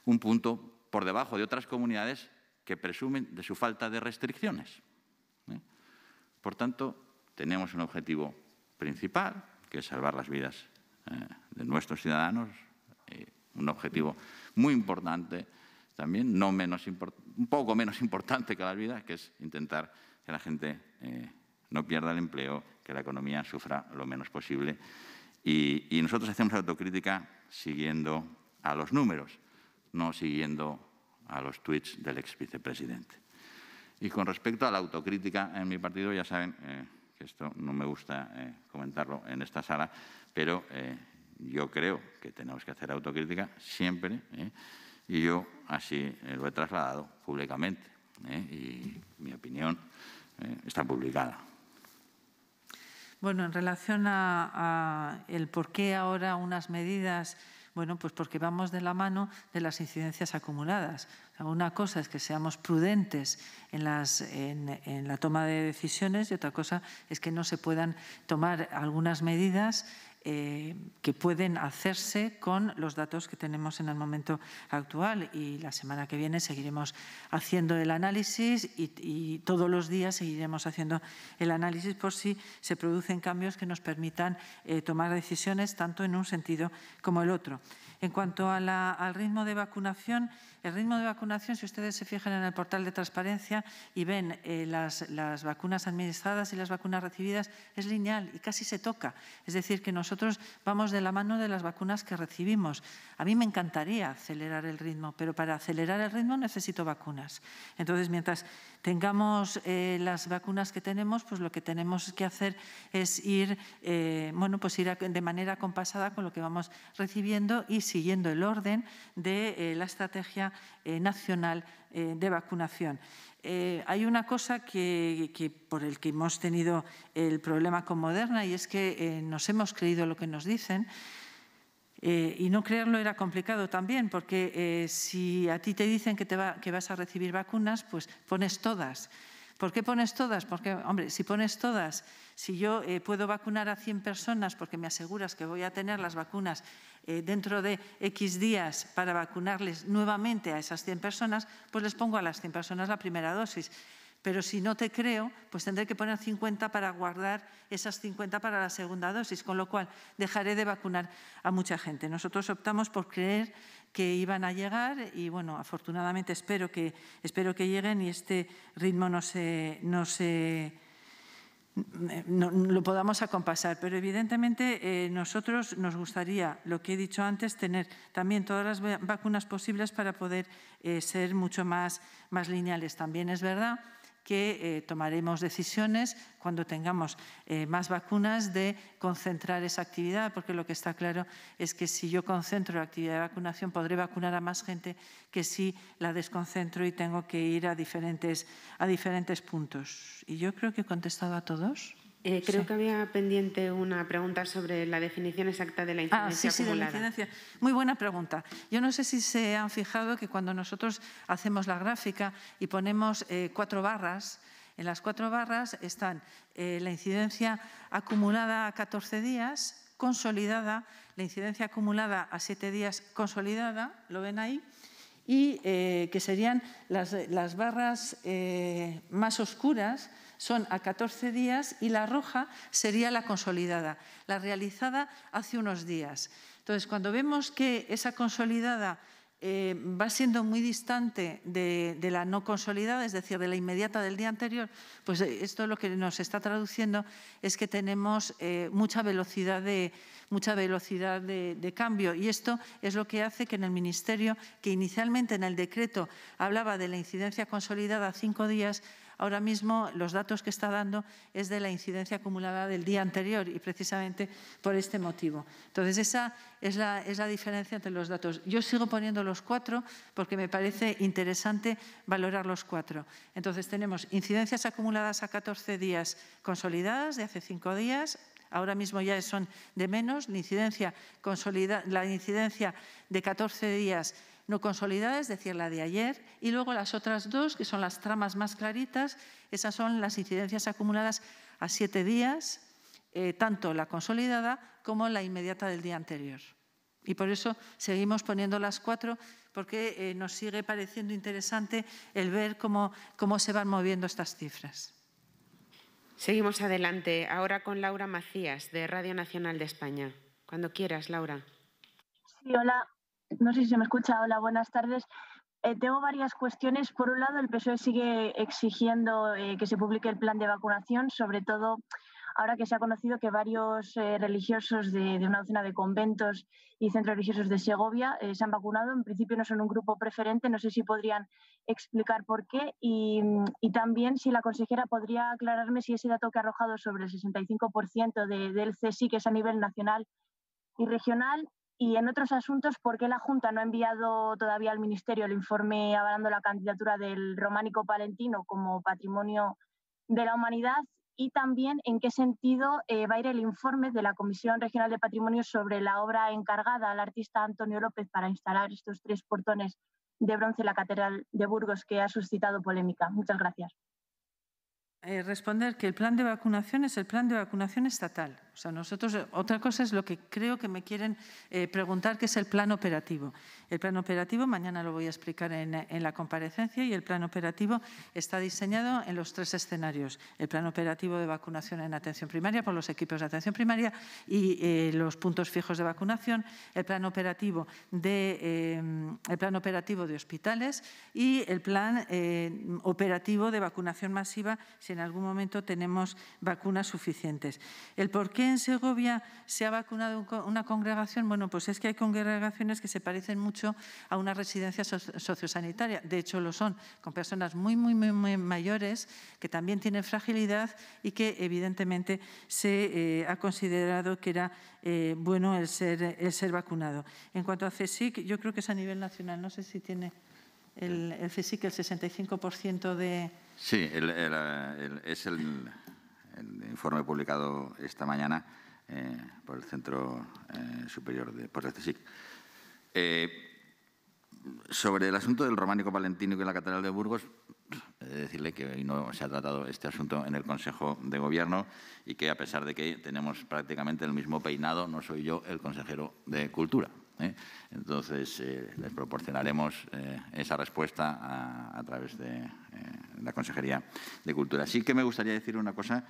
un punto por debajo de otras comunidades que presumen de su falta de restricciones. Por tanto, tenemos un objetivo principal, que es salvar las vidas eh, de nuestros ciudadanos, eh, un objetivo muy importante también, no menos un poco menos importante que las vidas, que es intentar que la gente eh, no pierda el empleo, que la economía sufra lo menos posible. Y, y nosotros hacemos autocrítica siguiendo a los números, no siguiendo a los tweets del ex vicepresidente. Y con respecto a la autocrítica en mi partido, ya saben, esto no me gusta eh, comentarlo en esta sala, pero eh, yo creo que tenemos que hacer autocrítica siempre eh, y yo así lo he trasladado públicamente y mi opinión está publicada. Bueno, en relación a, a el por qué ahora unas medidas bueno, pues porque vamos de la mano de las incidencias acumuladas. una cosa es que seamos prudentes en la toma de decisiones y otra cosa es que no se puedan tomar algunas medidas eh, que pueden hacerse con los datos que tenemos en el momento actual. Y la semana que viene seguiremos haciendo el análisis y, todos los días seguiremos haciendo el análisis por si se producen cambios que nos permitan eh, tomar decisiones tanto en un sentido como el otro. En cuanto al ritmo de vacunación, el ritmo de vacunación, si ustedes se fijan en el portal de transparencia y ven eh, las, vacunas administradas y las vacunas recibidas, es lineal y casi se toca. Es decir, que nosotros vamos de la mano de las vacunas que recibimos. A mí me encantaría acelerar el ritmo, pero para acelerar el ritmo necesito vacunas. Entonces, mientras tengamos eh, las vacunas que tenemos, pues lo que tenemos que hacer es ir, eh, bueno, pues ir de manera compasada con lo que vamos recibiendo y siguiendo el orden de la estrategia eh, nacional eh, de vacunación. Eh, hay una cosa que, por el que hemos tenido el problema con Moderna y es que nos hemos creído lo que nos dicen. y no creerlo era complicado también, porque si a ti te dicen que, te que vas a recibir vacunas, pues pones todas. ¿Por qué pones todas? Porque, hombre, si pones todas, si yo puedo vacunar a 100 personas porque me aseguras que voy a tener las vacunas eh, dentro de X días para vacunarles nuevamente a esas 100 personas, pues les pongo a las 100 personas la primera dosis. Pero si no te creo, pues tendré que poner 50 para guardar esas 50 para la segunda dosis, con lo cual dejaré de vacunar a mucha gente. Nosotros optamos por creer que iban a llegar y, bueno, afortunadamente espero que, espero que lleguen y este ritmo no se, no se no, lo podamos acompasar. Pero evidentemente eh, nosotros nos gustaría, lo que he dicho antes, tener también todas las vacunas posibles para poder eh, ser mucho más, más lineales. También es verdad que eh, tomaremos decisiones cuando tengamos eh, más vacunas de concentrar esa actividad, porque lo que está claro es que si yo concentro la actividad de vacunación podré vacunar a más gente que si la desconcentro y tengo que ir a diferentes, a diferentes puntos. Y yo creo que he contestado a todos. Eh, creo que había pendiente una pregunta sobre la definición exacta de la ah, incidencia ah, sí, acumulada. incidencia. Muy buena pregunta. Yo no sé si se han fijado que cuando nosotros hacemos la gráfica y ponemos eh, cuatro barras, en las cuatro barras están eh, la incidencia acumulada a 14 días, consolidada, la incidencia acumulada a 7 días consolidada, lo ven ahí, y que serían las, las barras más oscuras, son a 14 días y la roja sería la consolidada, la realizada hace unos días. Entonces, cuando vemos que esa consolidada eh, va siendo muy distante de, la no consolidada, es decir, de la inmediata del día anterior, pues eh, esto lo que nos está traduciendo es que tenemos eh, mucha velocidad, de, mucha velocidad de, cambio y esto es lo que hace que en el Ministerio, que inicialmente en el decreto hablaba de la incidencia consolidada a cinco días, Ahora mismo los datos que está dando es de la incidencia acumulada del día anterior y precisamente por este motivo. Entonces, esa es la, es la diferencia entre los datos. Yo sigo poniendo los cuatro porque me parece interesante valorar los cuatro. Entonces, tenemos incidencias acumuladas a 14 días consolidadas de hace cinco días, ahora mismo ya son de menos, la incidencia, la incidencia de 14 días no consolidada, es decir, la de ayer, y luego las otras dos, que son las tramas más claritas, esas son las incidencias acumuladas a siete días, eh, tanto la consolidada como la inmediata del día anterior. Y por eso seguimos poniendo las cuatro, porque eh, nos sigue pareciendo interesante el ver cómo, cómo se van moviendo estas cifras. Seguimos adelante, ahora con Laura Macías, de Radio Nacional de España. Cuando quieras, Laura. Sí, hola, no sé si se me escucha. Hola, buenas tardes. Eh, tengo varias cuestiones. Por un lado, el PSOE sigue exigiendo eh, que se publique el plan de vacunación, sobre todo ahora que se ha conocido que varios eh, religiosos de, una docena de conventos y centros religiosos de Segovia se han vacunado. En principio no son un grupo preferente. No sé si podrían explicar por qué. Y, también si la consejera podría aclararme si ese dato que ha arrojado sobre el 65% del CSI, que es a nivel nacional y regional, y en otros asuntos, ¿por qué la Junta no ha enviado todavía al Ministerio el informe avalando la candidatura del románico palentino como patrimonio de la humanidad? Y también, ¿en qué sentido eh, va a ir el informe de la Comisión Regional de Patrimonio sobre la obra encargada al artista Antonio López para instalar estos tres portones de bronce en la Catedral de Burgos, que ha suscitado polémica? Muchas gracias. Eh, responder que el plan de vacunación es el plan de vacunación estatal nosotros, eh, otra cosa es lo que creo que me quieren eh, preguntar, que es el plan operativo. El plan operativo, mañana lo voy a explicar en, la comparecencia, y el plan operativo está diseñado en los tres escenarios. El plan operativo de vacunación en atención primaria por los equipos de atención primaria y eh, los puntos fijos de vacunación, el plan operativo de, el plan operativo de hospitales y el plan operativo de vacunación masiva si en algún momento tenemos vacunas suficientes. El porqué en Segovia se ha vacunado una congregación? Bueno, pues es que hay congregaciones que se parecen mucho a una residencia sociosanitaria, de hecho lo son, con personas muy, muy, muy, mayores que también tienen fragilidad y que evidentemente se eh, ha considerado que era eh, bueno el ser, el ser vacunado. En cuanto a CSIC, yo creo que es a nivel nacional, no sé si tiene el, CSIC el 65% de... Sí, es el el informe publicado esta mañana eh, por el Centro eh, Superior de por Estesic. Eh, sobre el asunto del románico palentínico en la Catedral de Burgos, he de decirle que hoy no se ha tratado este asunto en el Consejo de Gobierno y que, a pesar de que tenemos prácticamente el mismo peinado, no soy yo el consejero de Cultura. Entonces, les proporcionaremos esa respuesta a, través de la Consejería de Cultura. Sí que me gustaría decir una cosa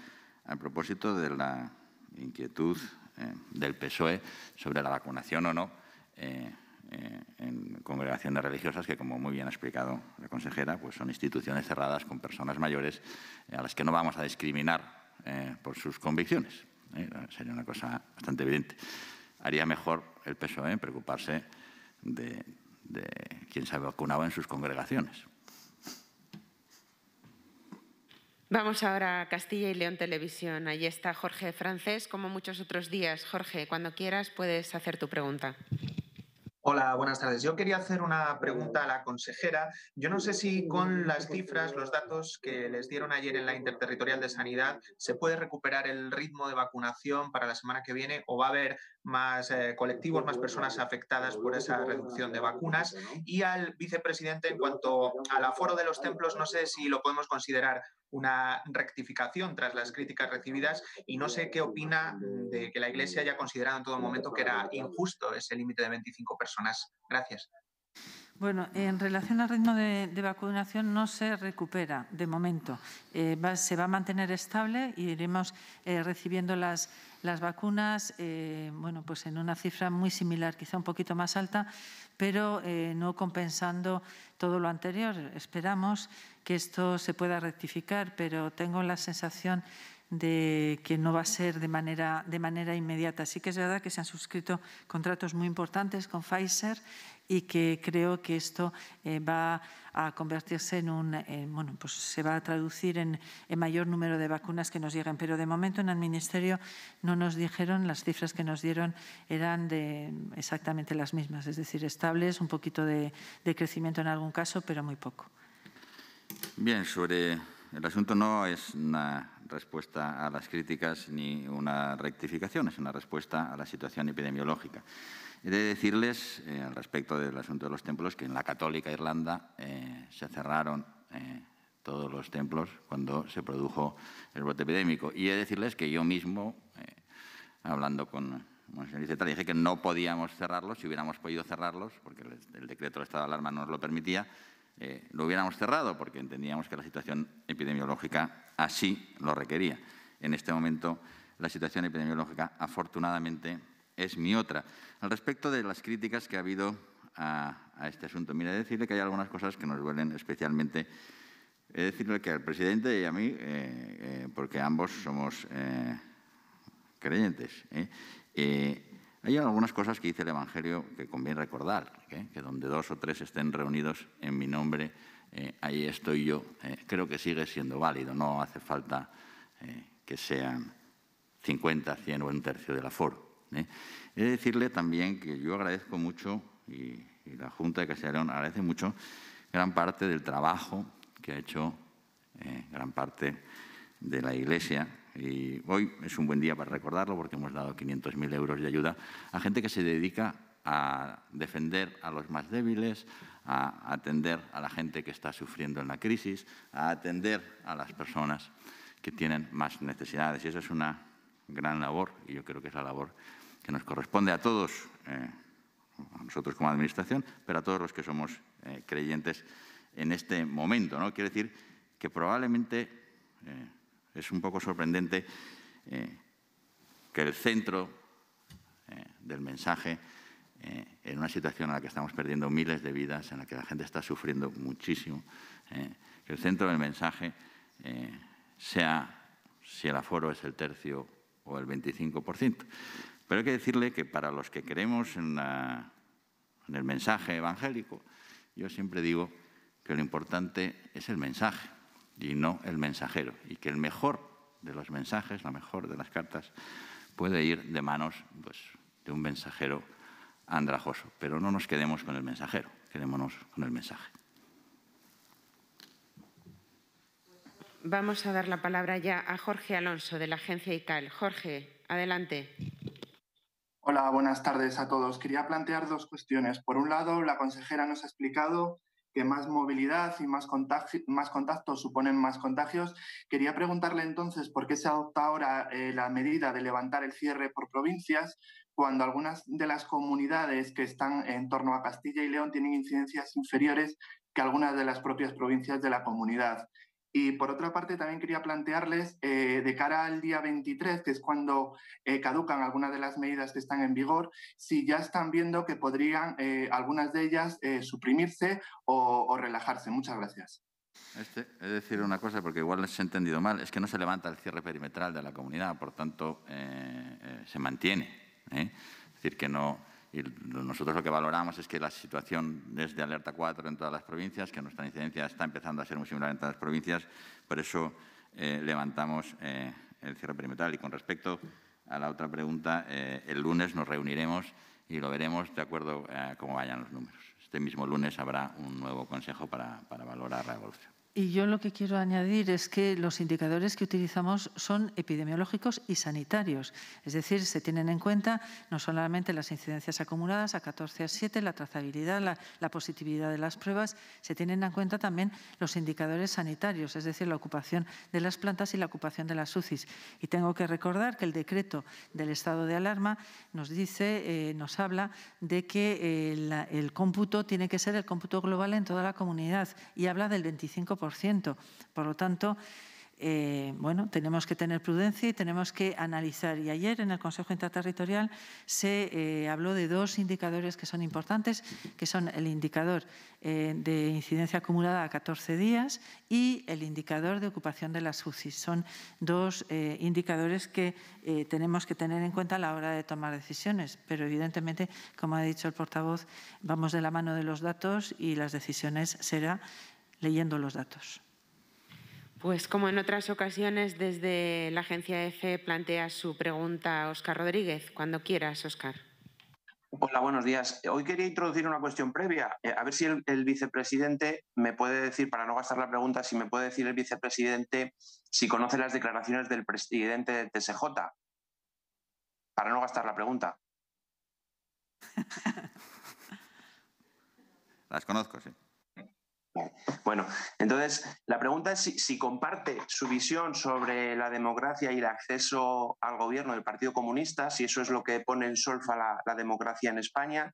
a propósito de la inquietud eh, del PSOE sobre la vacunación o no eh, eh, en congregaciones religiosas que, como muy bien ha explicado la consejera, pues son instituciones cerradas con personas mayores a las que no vamos a discriminar por sus convicciones. Sería una cosa bastante evidente. Haría mejor el PSOE preocuparse de, de quién se ha vacunado en sus congregaciones. Vamos ahora a Castilla y León Televisión. Allí está Jorge Francés, como muchos otros días. Jorge, cuando quieras puedes hacer tu pregunta. Hola, buenas tardes. Yo quería hacer una pregunta a la consejera. Yo no sé si con las cifras, los datos que les dieron ayer en la Interterritorial de Sanidad, se puede recuperar el ritmo de vacunación para la semana que viene o va a haber más eh, colectivos, más personas afectadas por esa reducción de vacunas. Y al vicepresidente, en cuanto al aforo de los templos, no sé si lo podemos considerar una rectificación tras las críticas recibidas y no sé qué opina de que la Iglesia haya considerado en todo momento que era injusto ese límite de 25 personas. Gracias. Bueno, en relación al ritmo de, vacunación no se recupera de momento. Eh, se va a mantener estable y iremos eh, recibiendo las, las vacunas eh, bueno, pues en una cifra muy similar, quizá un poquito más alta, pero no compensando todo lo anterior. Esperamos que esto se pueda rectificar, pero tengo la sensación de que no va a ser de manera, de manera inmediata. Sí que es verdad que se han suscrito contratos muy importantes con Pfizer y que creo que esto eh, va a convertirse en un, bueno, pues se va a traducir en, en, mayor número de vacunas que nos lleguen. Pero de momento en el Ministerio no nos dijeron, las cifras que nos dieron eran de exactamente las mismas, es decir, estables, un poquito de crecimiento en algún caso, pero muy poco. Bien, sobre el asunto no es una respuesta a las críticas ni una rectificación, es una respuesta a la situación epidemiológica. He de decirles, eh, al respecto del asunto de los templos, que en la católica Irlanda eh, se cerraron eh, todos los templos cuando se produjo el brote epidémico. Y he de decirles que yo mismo, hablando con Monseñor Icetral, dije que no podíamos cerrarlos, si hubiéramos podido cerrarlos, porque el, el decreto de estado de alarma no nos lo permitía, lo hubiéramos cerrado porque entendíamos que la situación epidemiológica así lo requería. En este momento, la situación epidemiológica, afortunadamente, es mi otra. Al respecto de las críticas que ha habido a, este asunto, mira, decirle que hay algunas cosas que nos duelen especialmente. He decirle que al presidente y a mí, eh, eh, porque ambos somos eh, creyentes, hay algunas cosas que dice el Evangelio que conviene recordar, que donde dos o tres estén reunidos en mi nombre, ahí estoy yo. creo que sigue siendo válido, no hace falta que sean 50, 100 o un tercio del aforo. ¿eh? He de decirle también que yo agradezco mucho, y, la Junta de Castilla y León agradece mucho, gran parte del trabajo que ha hecho eh, gran parte de la Iglesia. Y hoy es un buen día para recordarlo porque hemos dado 500.000 euros de ayuda a gente que se dedica a defender a los más débiles, a atender a la gente que está sufriendo en la crisis, a atender a las personas que tienen más necesidades. Y eso es una gran labor y yo creo que es la labor que nos corresponde a todos, eh, a nosotros como administración, pero a todos los que somos eh, creyentes en este momento. ¿no? Quiero decir que probablemente eh, es un poco sorprendente que el centro del mensaje en una situación en la que estamos perdiendo miles de vidas, en la que la gente está sufriendo muchísimo, que el centro del mensaje sea, si el aforo es el tercio o el 25%. Pero hay que decirle que para los que creemos en, el mensaje evangélico, yo siempre digo que lo importante es el mensaje y no el mensajero, y que el mejor de los mensajes, la mejor de las cartas, puede ir de manos pues, de un mensajero andrajoso. Pero no nos quedemos con el mensajero, quedémonos con el mensaje. Vamos a dar la palabra ya a Jorge Alonso de la agencia ICAL. Jorge, adelante. Hola, buenas tardes a todos. Quería plantear dos cuestiones. Por un lado, la consejera nos ha explicado que más movilidad y más, contactos suponen más contagios. Quería preguntarle entonces por qué se adopta ahora eh, la medida de levantar el cierre por provincias cuando algunas de las comunidades que están en torno a Castilla y León tienen incidencias inferiores que algunas de las propias provincias de la comunidad. Y por otra parte, también quería plantearles, eh, de cara al día 23, que es cuando eh, caducan algunas de las medidas que están en vigor, si ya están viendo que podrían eh, algunas de ellas suprimirse o, relajarse. Muchas gracias. He este, es decir, una cosa, porque igual les he entendido mal, es que no se levanta el cierre perimetral de la comunidad, por tanto, se mantiene. Es decir, que no, y nosotros lo que valoramos es que la situación es de alerta 4 en todas las provincias, que nuestra incidencia está empezando a ser muy similar en todas las provincias, por eso eh, levantamos eh, el cierre perimetral. Y con respecto a la otra pregunta, eh, el lunes nos reuniremos y lo veremos de acuerdo a cómo vayan los números. Este mismo lunes habrá un nuevo consejo para valorar la evolución. Y yo lo que quiero añadir es que los indicadores que utilizamos son epidemiológicos y sanitarios, es decir, se tienen en cuenta no solamente las incidencias acumuladas a 14 a 7, la trazabilidad, la, positividad de las pruebas, se tienen en cuenta también los indicadores sanitarios, es decir, la ocupación de las plantas y la ocupación de las UCIs. Y tengo que recordar que el decreto del estado de alarma nos dice, eh, nos habla de que eh, el cómputo tiene que ser el cómputo global en toda la comunidad y habla del 25%. Por lo tanto, eh, bueno, tenemos que tener prudencia y tenemos que analizar. Y ayer en el Consejo Interterritorial se eh, habló de dos indicadores que son importantes, que son el indicador eh, de incidencia acumulada a 14 días y el indicador de ocupación de las UCI. Son dos indicadores que tenemos que tener en cuenta a la hora de tomar decisiones, pero evidentemente, como ha dicho el portavoz, vamos de la mano de los datos y las decisiones serán leyendo los datos. Pues como en otras ocasiones, desde la agencia EFE plantea su pregunta a Óscar Rodríguez. Cuando quieras, Óscar. Hola, buenos días. Hoy quería introducir una cuestión previa. Eh, a ver si el, vicepresidente me puede decir, para no gastar la pregunta, si me puede decir el vicepresidente si conoce las declaraciones del presidente de TSJ, para no gastar la pregunta. las conozco, sí. Bueno, entonces la pregunta es si, comparte su visión sobre la democracia y el acceso al gobierno del Partido Comunista, si eso es lo que pone en solfa la, democracia en España,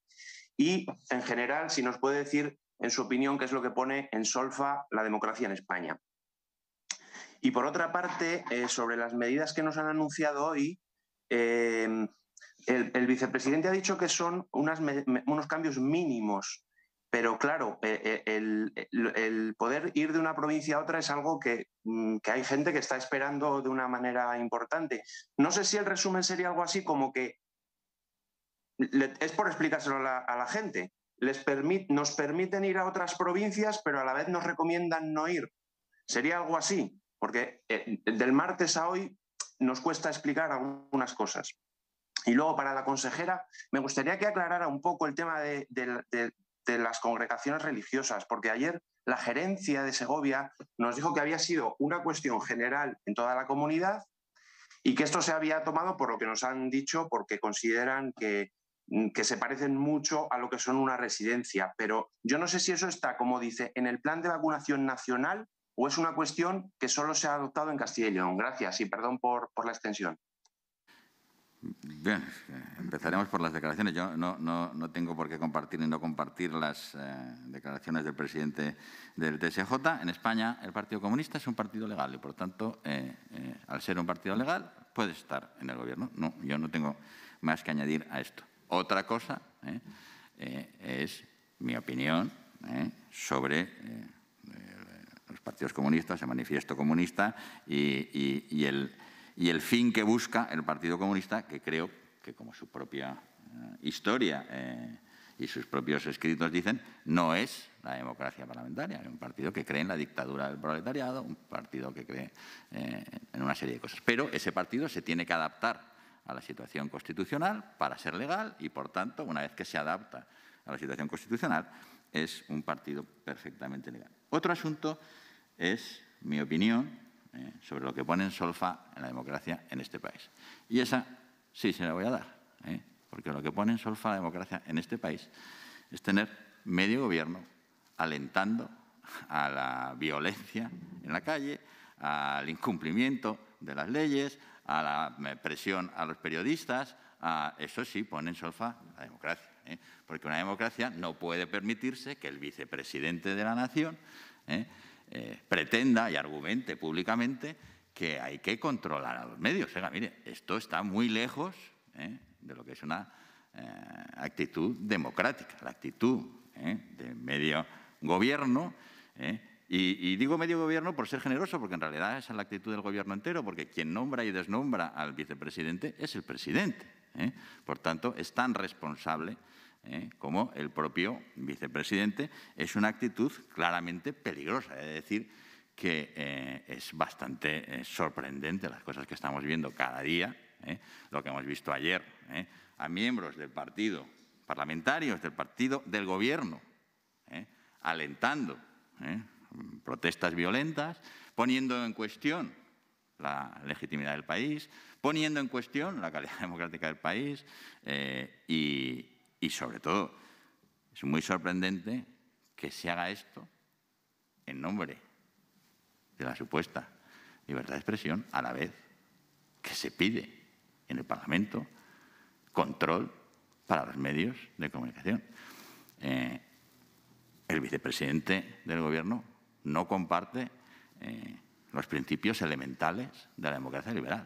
y en general, si nos puede decir, en su opinión, qué es lo que pone en solfa la democracia en España. Y por otra parte, eh, sobre las medidas que nos han anunciado hoy, eh, el, vicepresidente ha dicho que son unos cambios mínimos pero claro, eh, eh, eh, el, poder ir de una provincia a otra es algo mm, que, hay gente que está esperando de una manera importante. No sé si el resumen sería algo así como que es por explicárselo a la, gente. Les nos permiten ir a otras provincias, pero a la vez nos recomiendan no ir. Sería algo así, porque del martes a hoy nos cuesta explicar algunas cosas. Y luego para la consejera, me gustaría que aclarara un poco el tema de, de, de las congregaciones religiosas, porque ayer la gerencia de Segovia nos dijo que había sido una cuestión general en toda la comunidad y que esto se había tomado por lo que nos han dicho, porque consideran mm, que, se parecen mucho a lo que son una residencia. Pero yo no sé si eso está, como dice, en el plan de vacunación nacional o es una cuestión que solo se ha adoptado en Castilla y León. Gracias y perdón por la extensión. Bien, empezaremos por las declaraciones. Yo no, no, no tengo por qué compartir ni no compartir las eh, declaraciones del presidente del TSJ. En España el Partido Comunista es un partido legal y, por tanto, eh, eh, al ser un partido legal, puede estar en el gobierno. No, yo no tengo más que añadir a esto. Otra cosa es mi opinión sobre los partidos comunistas, el manifiesto comunista y el y el fin que busca el Partido Comunista, que creo que como su propia eh, historia eh, y sus propios escritos dicen, no es la democracia parlamentaria, es un partido que cree en la dictadura del proletariado, un partido que cree eh, en una serie de cosas. Pero ese partido se tiene que adaptar a la situación constitucional para ser legal y, por tanto, una vez que se adapta a la situación constitucional, es un partido perfectamente legal. Otro asunto es, mi opinión, eh, sobre lo que pone en solfa en la democracia en este país. Y esa sí se la voy a dar, eh, porque lo que pone en solfa la democracia en este país es tener medio gobierno alentando a la violencia en la calle, al incumplimiento de las leyes, a la eh, presión a los periodistas, a eso sí en solfa la democracia. Porque una democracia no puede permitirse que el vicepresidente de la nación eh, pretenda y argumente públicamente que hay que controlar a los medios. mire, esto está muy lejos eh, de lo que es una eh, actitud democrática, la actitud de medio gobierno. Y, digo medio gobierno por ser generoso, porque en realidad esa es la actitud del gobierno entero, porque quien nombra y desnombra al vicepresidente es el presidente. Por tanto, es tan responsable ¿eh? como el propio vicepresidente, es una actitud claramente peligrosa. Es decir, que eh, es bastante eh, sorprendente las cosas que estamos viendo cada día, lo que hemos visto ayer, a miembros del partido, parlamentarios del partido del gobierno, alentando protestas violentas, poniendo en cuestión la legitimidad del país, poniendo en cuestión la calidad democrática del país y, y sobre todo, es muy sorprendente que se haga esto en nombre de la supuesta libertad de expresión, a la vez que se pide en el Parlamento control para los medios de comunicación. Eh, el vicepresidente del Gobierno no comparte eh, los principios elementales de la democracia liberal.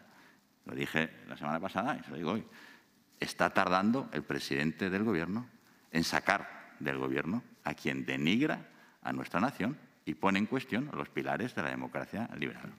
Lo dije la semana pasada y se lo digo hoy está tardando el presidente del Gobierno en sacar del Gobierno a quien denigra a nuestra nación y pone en cuestión los pilares de la democracia liberal.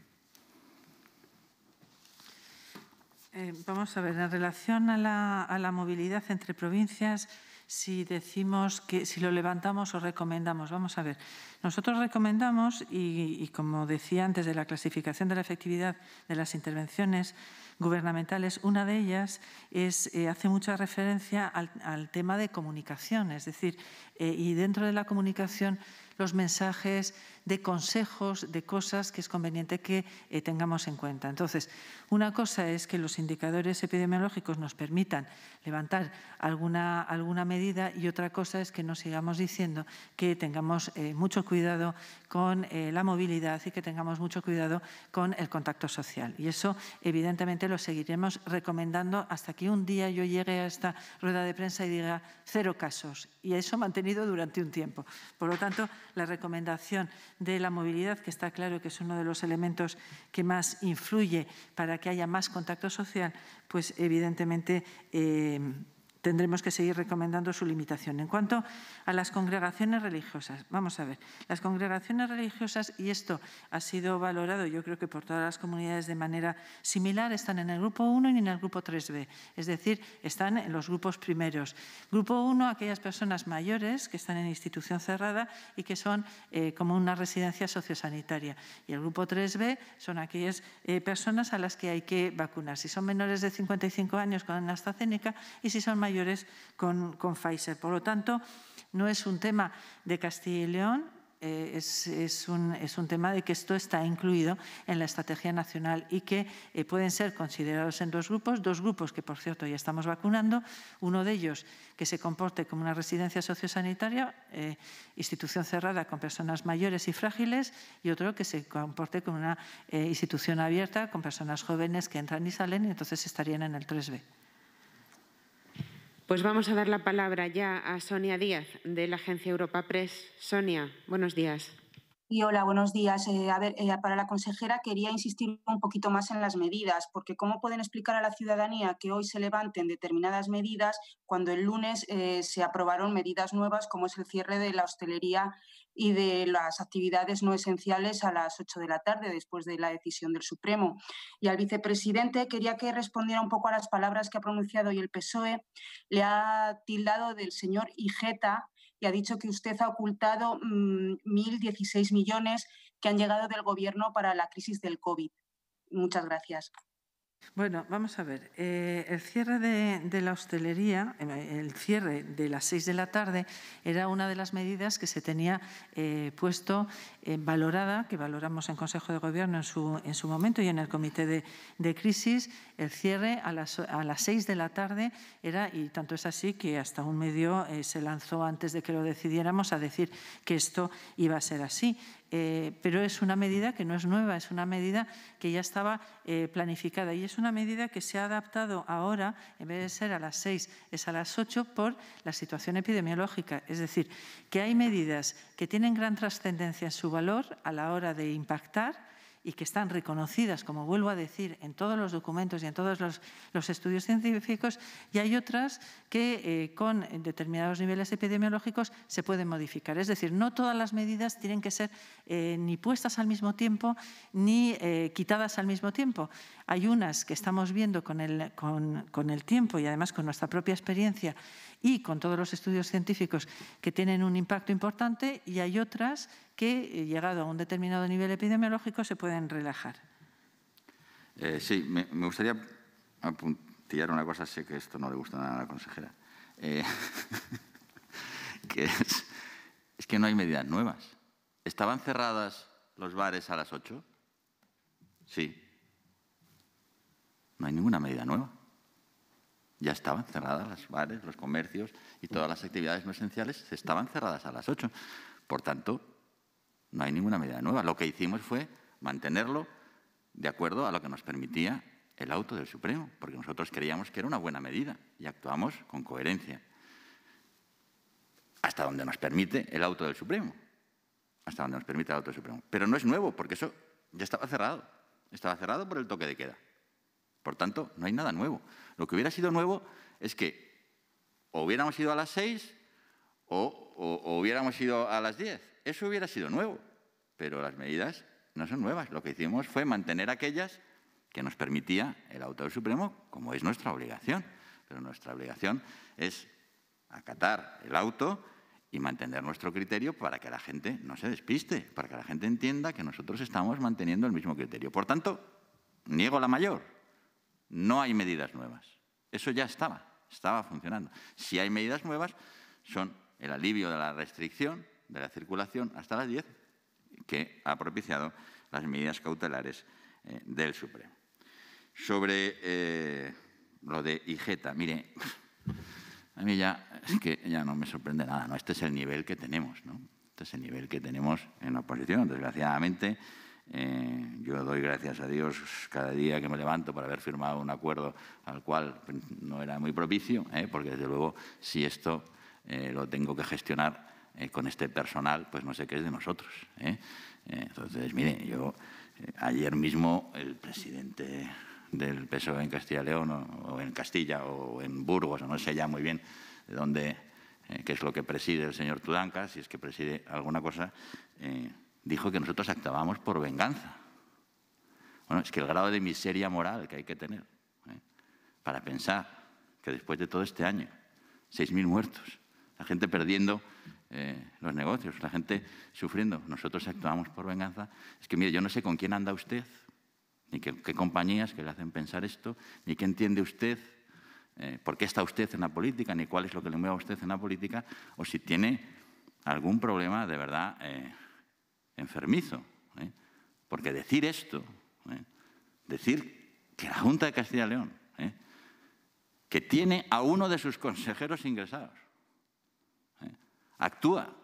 Eh, vamos a ver, en relación a la movilidad entre provincias, si decimos que si lo levantamos o recomendamos. Vamos a ver. Nosotros recomendamos, y, como decía antes de la clasificación de la efectividad de las intervenciones gubernamentales, una de ellas es, eh, hace mucha referencia al, tema de comunicación, es decir, eh, y dentro de la comunicación los mensajes de consejos, de cosas que es conveniente que eh, tengamos en cuenta. Entonces, una cosa es que los indicadores epidemiológicos nos permitan levantar alguna, alguna medida y otra cosa es que nos sigamos diciendo que tengamos eh, mucho cuidado con eh, la movilidad y que tengamos mucho cuidado con el contacto social. Y eso, evidentemente, lo seguiremos recomendando hasta que un día yo llegue a esta rueda de prensa y diga cero casos. Y eso mantenido durante un tiempo. Por lo tanto, la recomendación de la movilidad, que está claro que es uno de los elementos que más influye para que haya más contacto social, pues evidentemente eh, tendremos que seguir recomendando su limitación. En cuanto a las congregaciones religiosas, vamos a ver, las congregaciones religiosas, y esto ha sido valorado yo creo que por todas las comunidades de manera similar, están en el grupo 1 y en el grupo 3B, es decir, están en los grupos primeros. Grupo 1, aquellas personas mayores que están en institución cerrada y que son eh, como una residencia sociosanitaria. Y el grupo 3B son aquellas eh, personas a las que hay que vacunar. Si son menores de 55 años con AstraZeneca y si son mayores con, Pfizer. Por lo tanto, no es un tema de Castilla y León, eh, es, un, tema de que esto está incluido en la estrategia nacional y que eh, pueden ser considerados en dos grupos, dos grupos que, por cierto, ya estamos vacunando, uno de ellos que se comporte como una residencia sociosanitaria, eh, institución cerrada con personas mayores y frágiles, y otro que se comporte como una institución abierta con personas jóvenes que entran y salen y entonces estarían en el 3B. Pues vamos a dar la palabra ya a Sonia Díaz de la agencia Europa Press. Sonia, buenos días. Y hola, buenos días. Eh, a ver, eh, para la consejera quería insistir un poquito más en las medidas, porque ¿cómo pueden explicar a la ciudadanía que hoy se levanten determinadas medidas cuando el lunes eh, se aprobaron medidas nuevas como es el cierre de la hostelería y de las actividades no esenciales a las 8 de la tarde, después de la decisión del Supremo. Y al vicepresidente quería que respondiera un poco a las palabras que ha pronunciado hoy el PSOE. Le ha tildado del señor Igeta y ha dicho que usted ha ocultado 1.016 mm, millones que han llegado del Gobierno para la crisis del COVID. Muchas gracias. Bueno, vamos a ver. Eh, el cierre de, la hostelería, eh, el cierre de las seis de la tarde, era una de las medidas que se tenía eh, puesto, valorada, que valoramos en Consejo de Gobierno en su, momento y en el Comité de, Crisis. El cierre a las, a las, seis de la tarde era, y tanto es así que hasta un medio se lanzó antes de que lo decidiéramos a decir que esto iba a ser así. Eh, pero es una medida que no es nueva, es una medida que ya estaba eh, planificada y es una medida que se ha adaptado ahora, en vez de ser a las seis, es a las ocho por la situación epidemiológica. Es decir, que hay medidas que tienen gran trascendencia en su valor a la hora de impactar y que están reconocidas, como vuelvo a decir, en todos los documentos y en todos los, los estudios científicos, y hay otras que eh, con determinados niveles epidemiológicos se pueden modificar. Es decir, no todas las medidas tienen que ser eh, ni puestas al mismo tiempo ni eh, quitadas al mismo tiempo. Hay unas que estamos viendo con el, con, con el tiempo y además con nuestra propia experiencia y con todos los estudios científicos que tienen un impacto importante y hay otras que, eh, llegado a un determinado nivel epidemiológico, se pueden relajar. Eh, sí, me, gustaría apuntillar una cosa, sé que esto no le gusta nada a la consejera, eh, es, es que no hay medidas nuevas. ¿Estaban cerradas los bares a las 8? Sí. No hay ninguna medida nueva ya estaban cerradas las bares, los comercios y todas las actividades no esenciales estaban cerradas a las 8. Por tanto, no hay ninguna medida nueva. Lo que hicimos fue mantenerlo de acuerdo a lo que nos permitía el auto del Supremo, porque nosotros creíamos que era una buena medida y actuamos con coherencia. Hasta donde nos permite el auto del Supremo. Hasta donde nos permite el auto del Supremo. Pero no es nuevo, porque eso ya estaba cerrado. Estaba cerrado por el toque de queda. Por tanto, no hay nada nuevo. Lo que hubiera sido nuevo es que o hubiéramos ido a las seis o, hubiéramos ido a las diez. Eso hubiera sido nuevo, pero las medidas no son nuevas. Lo que hicimos fue mantener aquellas que nos permitía el autor supremo, como es nuestra obligación. Pero nuestra obligación es acatar el auto y mantener nuestro criterio para que la gente no se despiste, para que la gente entienda que nosotros estamos manteniendo el mismo criterio. Por tanto, niego la mayor, no hay medidas nuevas. Eso ya estaba, estaba funcionando. Si hay medidas nuevas, son el alivio de la restricción de la circulación hasta las 10, que ha propiciado las medidas cautelares eh, del Supremo. Sobre eh, lo de Igeta, mire, a mí ya, es que ya no me sorprende nada, ¿no? Este es el nivel que tenemos, ¿no? Este es el nivel que tenemos en la oposición, desgraciadamente eh, yo doy gracias a Dios cada día que me levanto para haber firmado un acuerdo al cual no era muy propicio, eh, porque desde luego si esto eh, lo tengo que gestionar con este personal, pues no sé qué es de nosotros. entonces, mire, yo ayer mismo el presidente del PSOE en Castilla y León, o, en Castilla, o en Burgos, o no sé ya muy bien de dónde, qué es lo que preside el señor Tudanca, si es que preside alguna cosa dijo que nosotros actuábamos por venganza. Bueno, es que el grado de miseria moral que hay que tener ¿eh? para pensar que después de todo este año, 6.000 muertos, la gente perdiendo eh, los negocios, la gente sufriendo, nosotros actuamos por venganza. Es que, mire, yo no sé con quién anda usted, ni qué, compañías que le hacen pensar esto, ni qué entiende usted, eh, por qué está usted en la política, ni cuál es lo que le mueve a usted en la política, o si tiene algún problema de verdad enfermizo. ¿eh? Porque decir esto, ¿eh? decir que la Junta de Castilla y León, ¿eh? que tiene a uno de sus consejeros ingresados, actúa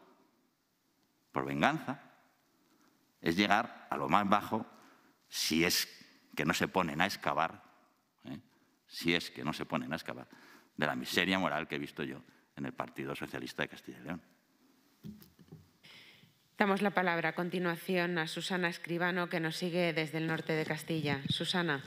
por venganza, es llegar a lo más bajo si es que no se ponen a excavar, si es que no se ponen a excavar, de la miseria moral que he visto yo en el Partido Socialista de Castilla y León. Damos la palabra a continuación a Susana Escribano, que nos sigue desde el norte de Castilla. Susana.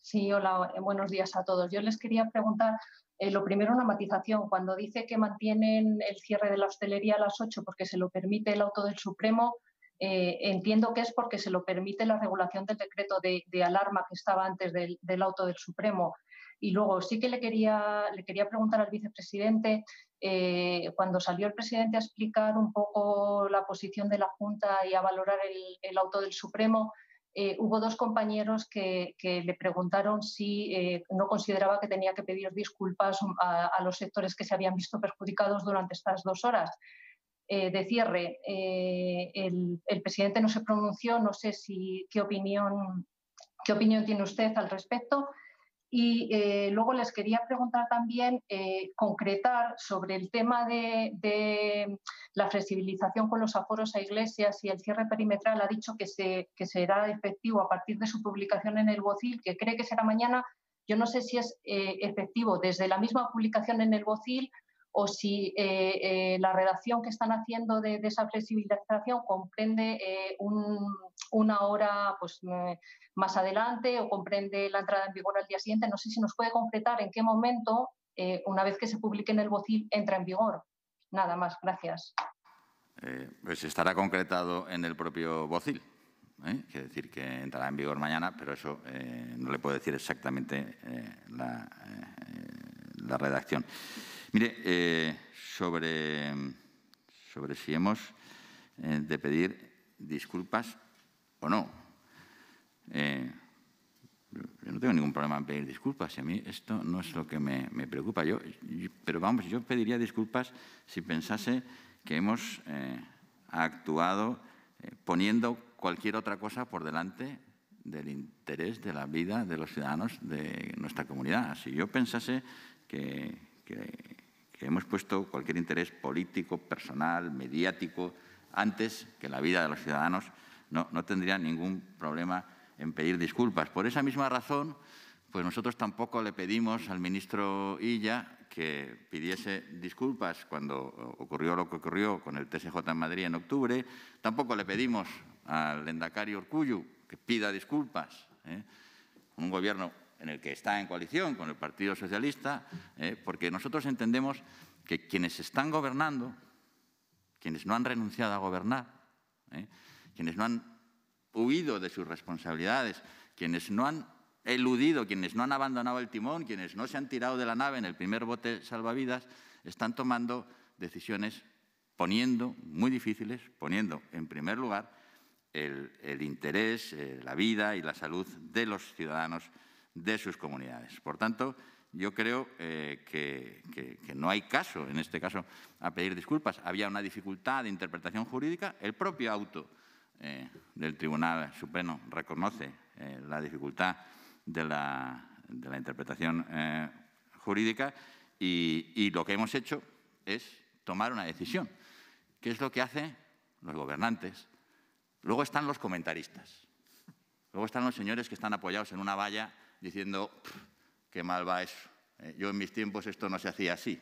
Sí, hola, eh, buenos días a todos. Yo les quería preguntar, eh, lo primero, una matización. Cuando dice que mantienen el cierre de la hostelería a las 8 porque se lo permite el auto del Supremo, eh, entiendo que es porque se lo permite la regulación del decreto de, alarma que estaba antes del, del auto del Supremo. Y luego sí que le quería, le quería preguntar al vicepresidente eh, cuando salió el presidente a explicar un poco la posición de la Junta y a valorar el, auto del Supremo, eh, hubo dos compañeros que, le preguntaron si eh, no consideraba que tenía que pedir disculpas a, los sectores que se habían visto perjudicados durante estas dos horas. de cierre, el, el, presidente no se pronunció, no sé si, qué, opinión, qué opinión tiene usted al respecto. Y eh, luego les quería preguntar también, eh, concretar sobre el tema de, la flexibilización con los aforos a iglesias y el cierre perimetral. Ha dicho que, será efectivo a partir de su publicación en el Bocil, que cree que será mañana. Yo no sé si es eh, efectivo desde la misma publicación en el Bocil o si eh, eh, la redacción que están haciendo de, esa flexibilización comprende eh, una hora pues, mm, más adelante o comprende la entrada en vigor al día siguiente. No sé si nos puede concretar en qué momento, una vez que se publique en el BOCIL, entra en vigor. Nada más, gracias. pues estará concretado en el propio BOCIL. Quiere decir que entrará en vigor mañana, pero eso no le puedo decir exactamente la redacción. Mire, eh, sobre, sobre si hemos eh, de pedir disculpas o no. Eh, yo no tengo ningún problema en pedir disculpas, a mí esto no es lo que me, preocupa. Yo, pero vamos, yo pediría disculpas si pensase que hemos actuado poniendo cualquier otra cosa por delante del interés de la vida de los ciudadanos de nuestra comunidad. Si yo pensase que, que, que hemos puesto cualquier interés político, personal, mediático, antes que la vida de los ciudadanos, no, tendría ningún problema en pedir disculpas. Por esa misma razón, pues nosotros tampoco le pedimos al ministro Illa que pidiese disculpas cuando ocurrió lo que ocurrió con el TSJ en Madrid en octubre. Tampoco le pedimos al Endacario Urcuyu que pida disculpas. ¿eh? Un gobierno en el que está en coalición con el Partido Socialista, eh, porque nosotros entendemos que quienes están gobernando, quienes no han renunciado a gobernar, eh, quienes no han huido de sus responsabilidades, quienes no han eludido, quienes no han abandonado el timón, quienes no se han tirado de la nave en el primer bote salvavidas, están tomando decisiones poniendo, muy difíciles, poniendo en primer lugar el, interés, eh, la vida y la salud de los ciudadanos de sus comunidades. Por tanto, yo creo eh, que, no hay caso, en este caso, a pedir disculpas. Había una dificultad de interpretación jurídica. El propio auto eh, del Tribunal Supremo reconoce eh, la dificultad de la, interpretación jurídica y, y lo que hemos hecho es tomar una decisión. ¿Qué es lo que hacen los gobernantes? Luego están los comentaristas. Luego están los señores que están apoyados en una valla diciendo, qué mal va eso. ¿eh? Yo en mis tiempos esto no se hacía así.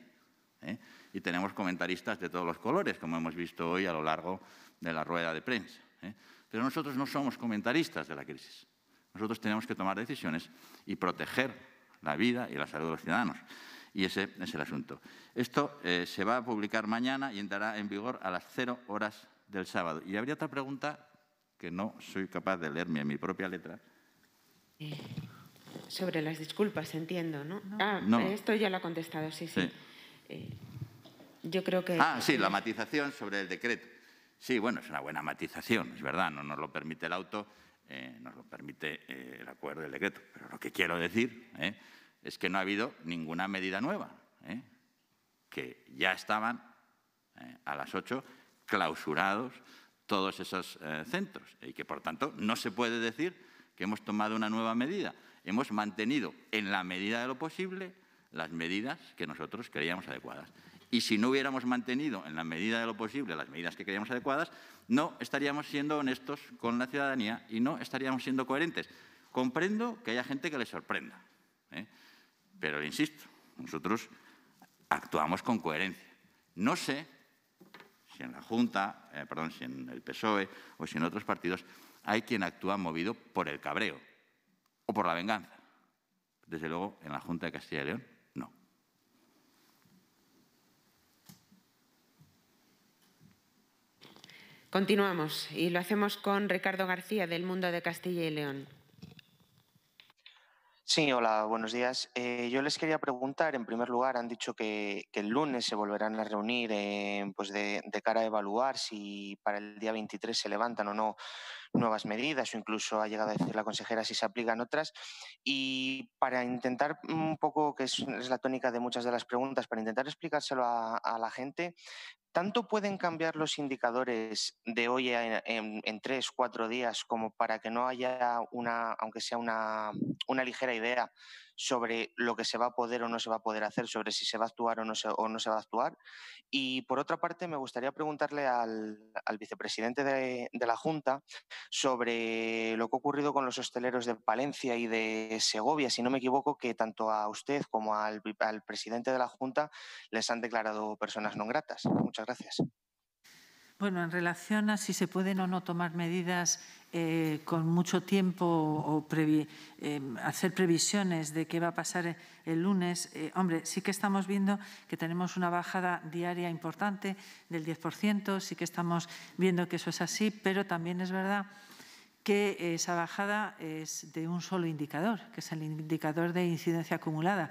¿eh? Y tenemos comentaristas de todos los colores, como hemos visto hoy a lo largo de la rueda de prensa. ¿eh? Pero nosotros no somos comentaristas de la crisis. Nosotros tenemos que tomar decisiones y proteger la vida y la salud de los ciudadanos. Y ese es el asunto. Esto se va a publicar mañana y entrará en vigor a las cero horas del sábado. Y habría otra pregunta que no soy capaz de leerme en mi propia letra sobre las disculpas, entiendo, ¿no? Ah, esto ya lo ha contestado, sí, sí. Eh, yo creo que... Ah, sí, la matización sobre el decreto. Sí, bueno, es una buena matización, es verdad, no nos lo permite el auto, eh, nos lo permite eh, el acuerdo del decreto. Pero lo que quiero decir es que no ha habido ninguna medida nueva, que ya estaban a las ocho clausurados todos esos centros y que, por tanto, no se puede decir que hemos tomado una nueva medida hemos mantenido en la medida de lo posible las medidas que nosotros creíamos adecuadas. Y si no hubiéramos mantenido en la medida de lo posible las medidas que creíamos adecuadas, no estaríamos siendo honestos con la ciudadanía y no estaríamos siendo coherentes. Comprendo que haya gente que le sorprenda, ¿eh? pero le insisto, nosotros actuamos con coherencia. No sé si en la Junta, eh, perdón, si en el PSOE o si en otros partidos hay quien actúa movido por el cabreo o por la venganza. Desde luego, en la Junta de Castilla y León, no. Continuamos y lo hacemos con Ricardo García del Mundo de Castilla y León. Sí, hola, buenos días. Eh, yo les quería preguntar, en primer lugar, han dicho que, el lunes se volverán a reunir eh, pues de, de cara a evaluar si para el día 23 se levantan o no nuevas medidas o incluso ha llegado a decir la consejera si se aplican otras. Y para intentar un poco, que es, la tónica de muchas de las preguntas, para intentar explicárselo a, la gente, ¿tanto pueden cambiar los indicadores de hoy en, en, en, tres, cuatro días como para que no haya una, aunque sea una, una ligera idea sobre lo que se va a poder o no se va a poder hacer, sobre si se va a actuar o no se, o no se va a actuar. Y por otra parte, me gustaría preguntarle al, vicepresidente de, la Junta sobre lo que ha ocurrido con los hosteleros de Palencia y de Segovia, si no me equivoco, que tanto a usted como al presidente de la Junta les han declarado personas no gratas. Muchas gracias. Bueno, en relación a si se pueden o no tomar medidas eh, con mucho tiempo o eh, hacer previsiones de qué va a pasar el lunes, eh, hombre, sí que estamos viendo que tenemos una bajada diaria importante del 10%, sí que estamos viendo que eso es así, pero también es verdad que esa bajada es de un solo indicador, que es el indicador de incidencia acumulada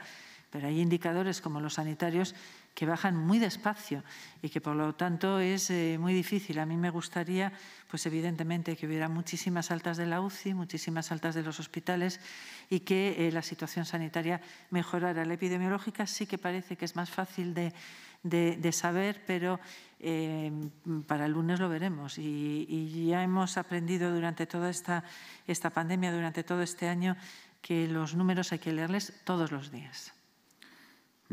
pero hay indicadores como los sanitarios que bajan muy despacio y que por lo tanto es eh, muy difícil. A mí me gustaría, pues evidentemente, que hubiera muchísimas altas de la UCI, muchísimas altas de los hospitales y que eh, la situación sanitaria mejorara. La epidemiológica sí que parece que es más fácil de, saber, pero eh, para el lunes lo veremos. Y, ya hemos aprendido durante toda esta, esta pandemia, durante todo este año, que los números hay que leerles todos los días.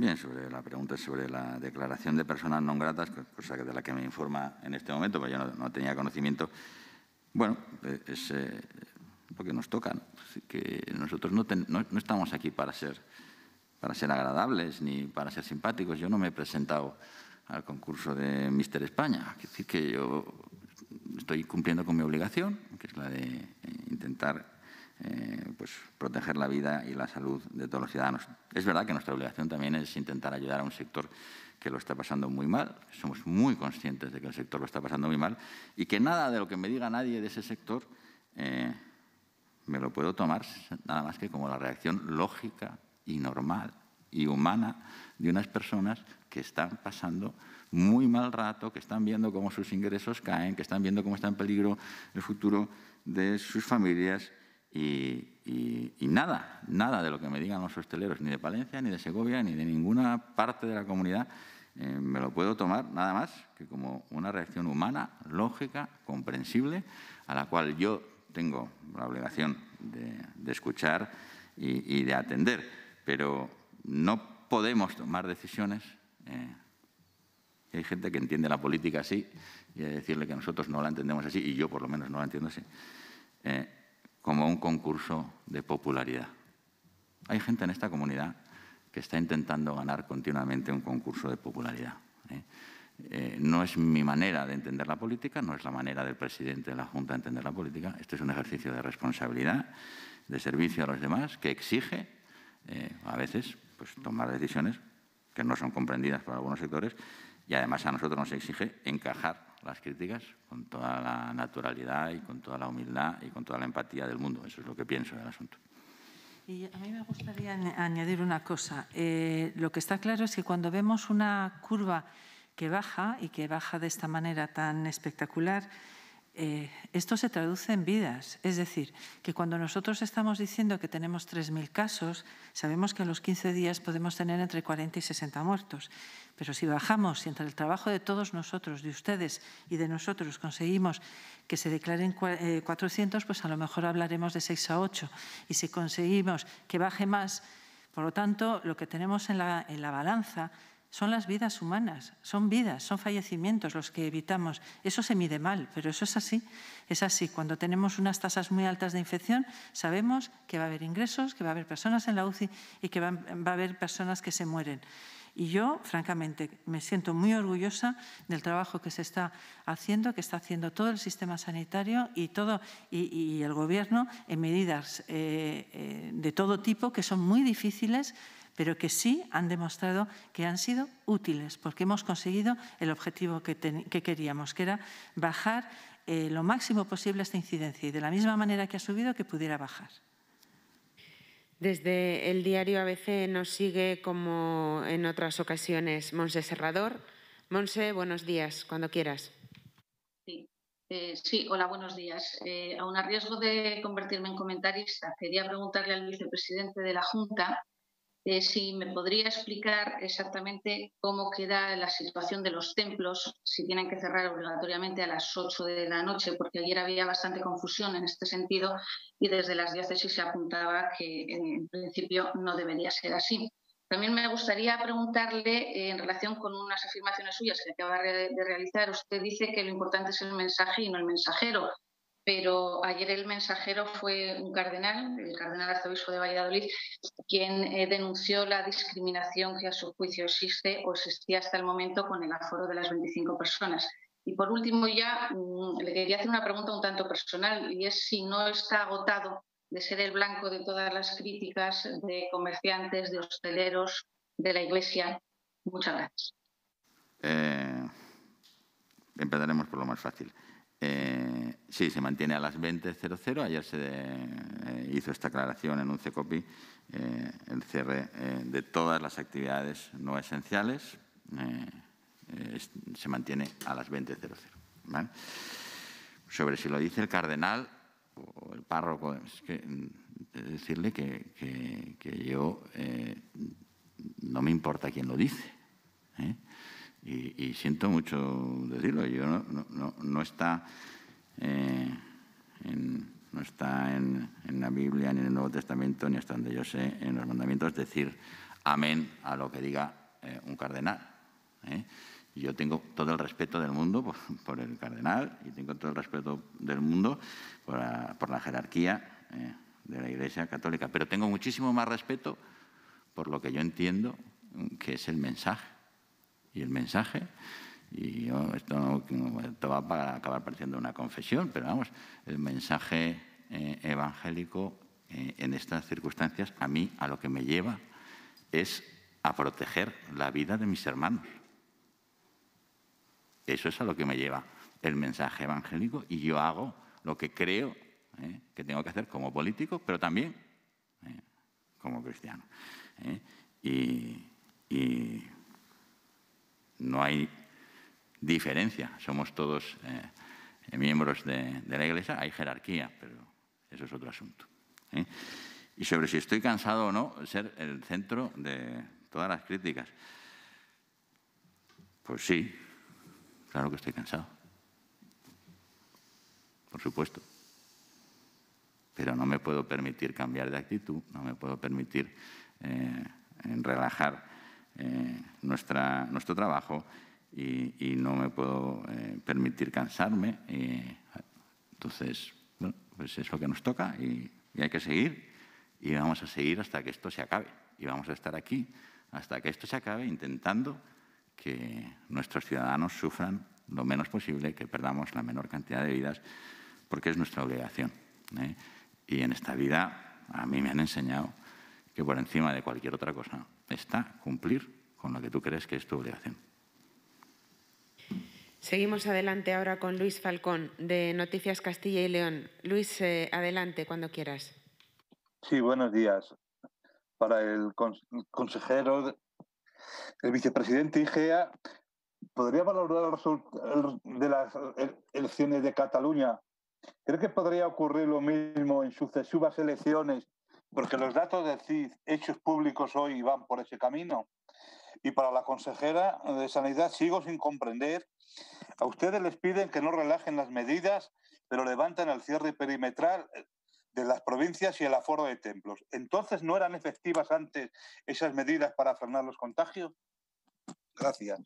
Bien, sobre la pregunta sobre la declaración de personas no gratas, cosa de la que me informa en este momento, porque yo no, tenía conocimiento. Bueno, eh, es eh, lo que nos toca, que nosotros no, no, estamos aquí para ser, para ser agradables ni para ser simpáticos. Yo no me he presentado al concurso de Mister España. Es decir, que yo estoy cumpliendo con mi obligación, que es la de eh, intentar eh, pues, proteger la vida y la salud de todos los ciudadanos. Es verdad que nuestra obligación también es intentar ayudar a un sector que lo está pasando muy mal. Somos muy conscientes de que el sector lo está pasando muy mal y que nada de lo que me diga nadie de ese sector eh, me lo puedo tomar nada más que como la reacción lógica y normal y humana de unas personas que están pasando muy mal rato, que están viendo cómo sus ingresos caen, que están viendo cómo está en peligro el futuro de sus familias y, nada, nada de lo que me digan los hosteleros, ni de Palencia, ni de Segovia, ni de ninguna parte de la comunidad, eh, me lo puedo tomar nada más que como una reacción humana, lógica, comprensible, a la cual yo tengo la obligación de, escuchar y, de atender. Pero no podemos tomar decisiones. Eh, hay gente que entiende la política así y decirle que nosotros no la entendemos así, y yo por lo menos no la entiendo así. Eh, como un concurso de popularidad. Hay gente en esta comunidad que está intentando ganar continuamente un concurso de popularidad. ¿eh? Eh, no es mi manera de entender la política, no es la manera del presidente de la Junta de entender la política. Este es un ejercicio de responsabilidad, de servicio a los demás, que exige eh, a veces pues, tomar decisiones que no son comprendidas por algunos sectores y además a nosotros nos exige encajar las críticas con toda la naturalidad y con toda la humildad y con toda la empatía del mundo. Eso es lo que pienso del asunto. Y a mí me gustaría añadir una cosa. Eh, lo que está claro es que cuando vemos una curva que baja y que baja de esta manera tan espectacular, eh, esto se traduce en vidas. Es decir, que cuando nosotros estamos diciendo que tenemos 3.000 casos, sabemos que a los 15 días podemos tener entre 40 y 60 muertos. Pero si bajamos, si entre el trabajo de todos nosotros, de ustedes y de nosotros, conseguimos que se declaren 400, eh, pues a lo mejor hablaremos de 6 a 8. Y si conseguimos que baje más, por lo tanto, lo que tenemos en la balanza son las vidas humanas, son vidas, son fallecimientos los que evitamos. Eso se mide mal, pero eso es así. Es así, cuando tenemos unas tasas muy altas de infección, sabemos que va a haber ingresos, que va a haber personas en la UCI y que va, a haber personas que se mueren. Y yo, francamente, me siento muy orgullosa del trabajo que se está haciendo, que está haciendo todo el sistema sanitario y, todo, y, el Gobierno en medidas eh, eh, de todo tipo que son muy difíciles pero que sí han demostrado que han sido útiles, porque hemos conseguido el objetivo que, queríamos, que era bajar eh, lo máximo posible esta incidencia y de la misma manera que ha subido, que pudiera bajar. Desde el diario ABC nos sigue, como en otras ocasiones, Monse Serrador. Monse, buenos días, cuando quieras. Sí, eh, hola, buenos días. Eh, aún aun a riesgo de convertirme en comentarista, quería preguntarle al vicepresidente de la Junta eh, si me podría explicar exactamente cómo queda la situación de los templos, si tienen que cerrar obligatoriamente a las 8 de la noche, porque ayer había bastante confusión en este sentido y desde las diócesis se apuntaba que en principio no debería ser así. También me gustaría preguntarle, eh, en relación con unas afirmaciones suyas que acaba de realizar, usted dice que lo importante es el mensaje y no el mensajero pero ayer el mensajero fue un cardenal, el cardenal arzobispo de Valladolid, quien eh, denunció la discriminación que a su juicio existe o existía hasta el momento con el aforo de las 25 personas. Y por último ya mm, le quería hacer una pregunta un tanto personal y es si no está agotado de ser el blanco de todas las críticas de comerciantes, de hosteleros, de la Iglesia. Muchas gracias. Eh, empezaremos por lo más fácil. Eh, sí, se mantiene a las 20.00. Ayer se eh, hizo esta aclaración en un CECOPI, eh, el cierre de todas las actividades no esenciales. se mantiene a las 20.00. Sobre si lo dice el cardenal o el párroco, es mm, decirle que, que yo no me importa quién lo dice. ¿eh? Y, siento mucho decirlo, yo no, está, eh, en, no está en, la Biblia, ni en el Nuevo Testamento, ni hasta donde yo sé, en los mandamientos decir amén a lo que diga eh, un cardenal. ¿eh? Yo tengo todo el respeto del mundo por, el cardenal y tengo todo el respeto del mundo por la jerarquía de la Iglesia Católica, pero tengo muchísimo más respeto por lo que yo entiendo que es el mensaje y el mensaje. Y esto, va a acabar pareciendo una confesión, pero vamos, el mensaje eh, evangélico eh, en estas circunstancias a mí a lo que me lleva es a proteger la vida de mis hermanos. Eso es a lo que me lleva el mensaje evangélico y yo hago lo que creo eh, que tengo que hacer como político, pero también como cristiano. y no hay diferencia, somos todos eh, miembros de, la Iglesia, hay jerarquía, pero eso es otro asunto. ¿eh? Y sobre si estoy cansado o no, ser el centro de todas las críticas. Pues sí, claro que estoy cansado, por supuesto. Pero no me puedo permitir cambiar de actitud, no me puedo permitir eh, relajar eh, nuestro trabajo y, no me puedo eh, permitir cansarme. entonces, pues es lo que nos toca y, hay que seguir y vamos a seguir hasta que esto se acabe. Y vamos a estar aquí hasta que esto se acabe intentando que nuestros ciudadanos sufran lo menos posible, que perdamos la menor cantidad de vidas, porque es nuestra obligación. ¿eh? Y en esta vida a mí me han enseñado que por encima de cualquier otra cosa está cumplir con lo que tú crees que es tu obligación. Seguimos adelante ahora con Luis Falcón de Noticias Castilla y León. Luis, eh, adelante cuando quieras. Sí, buenos días. Para el, consejero, el vicepresidente IGEA, ¿podría valorar el de las elecciones de Cataluña? ¿Cree que podría ocurrir lo mismo en sucesivas elecciones porque los datos de CID hechos públicos hoy van por ese camino. Y para la consejera de Sanidad sigo sin comprender. A ustedes les piden que no relajen las medidas, pero levantan el cierre perimetral de las provincias y el aforo de templos. Entonces, ¿no eran efectivas antes esas medidas para frenar los contagios? Gracias.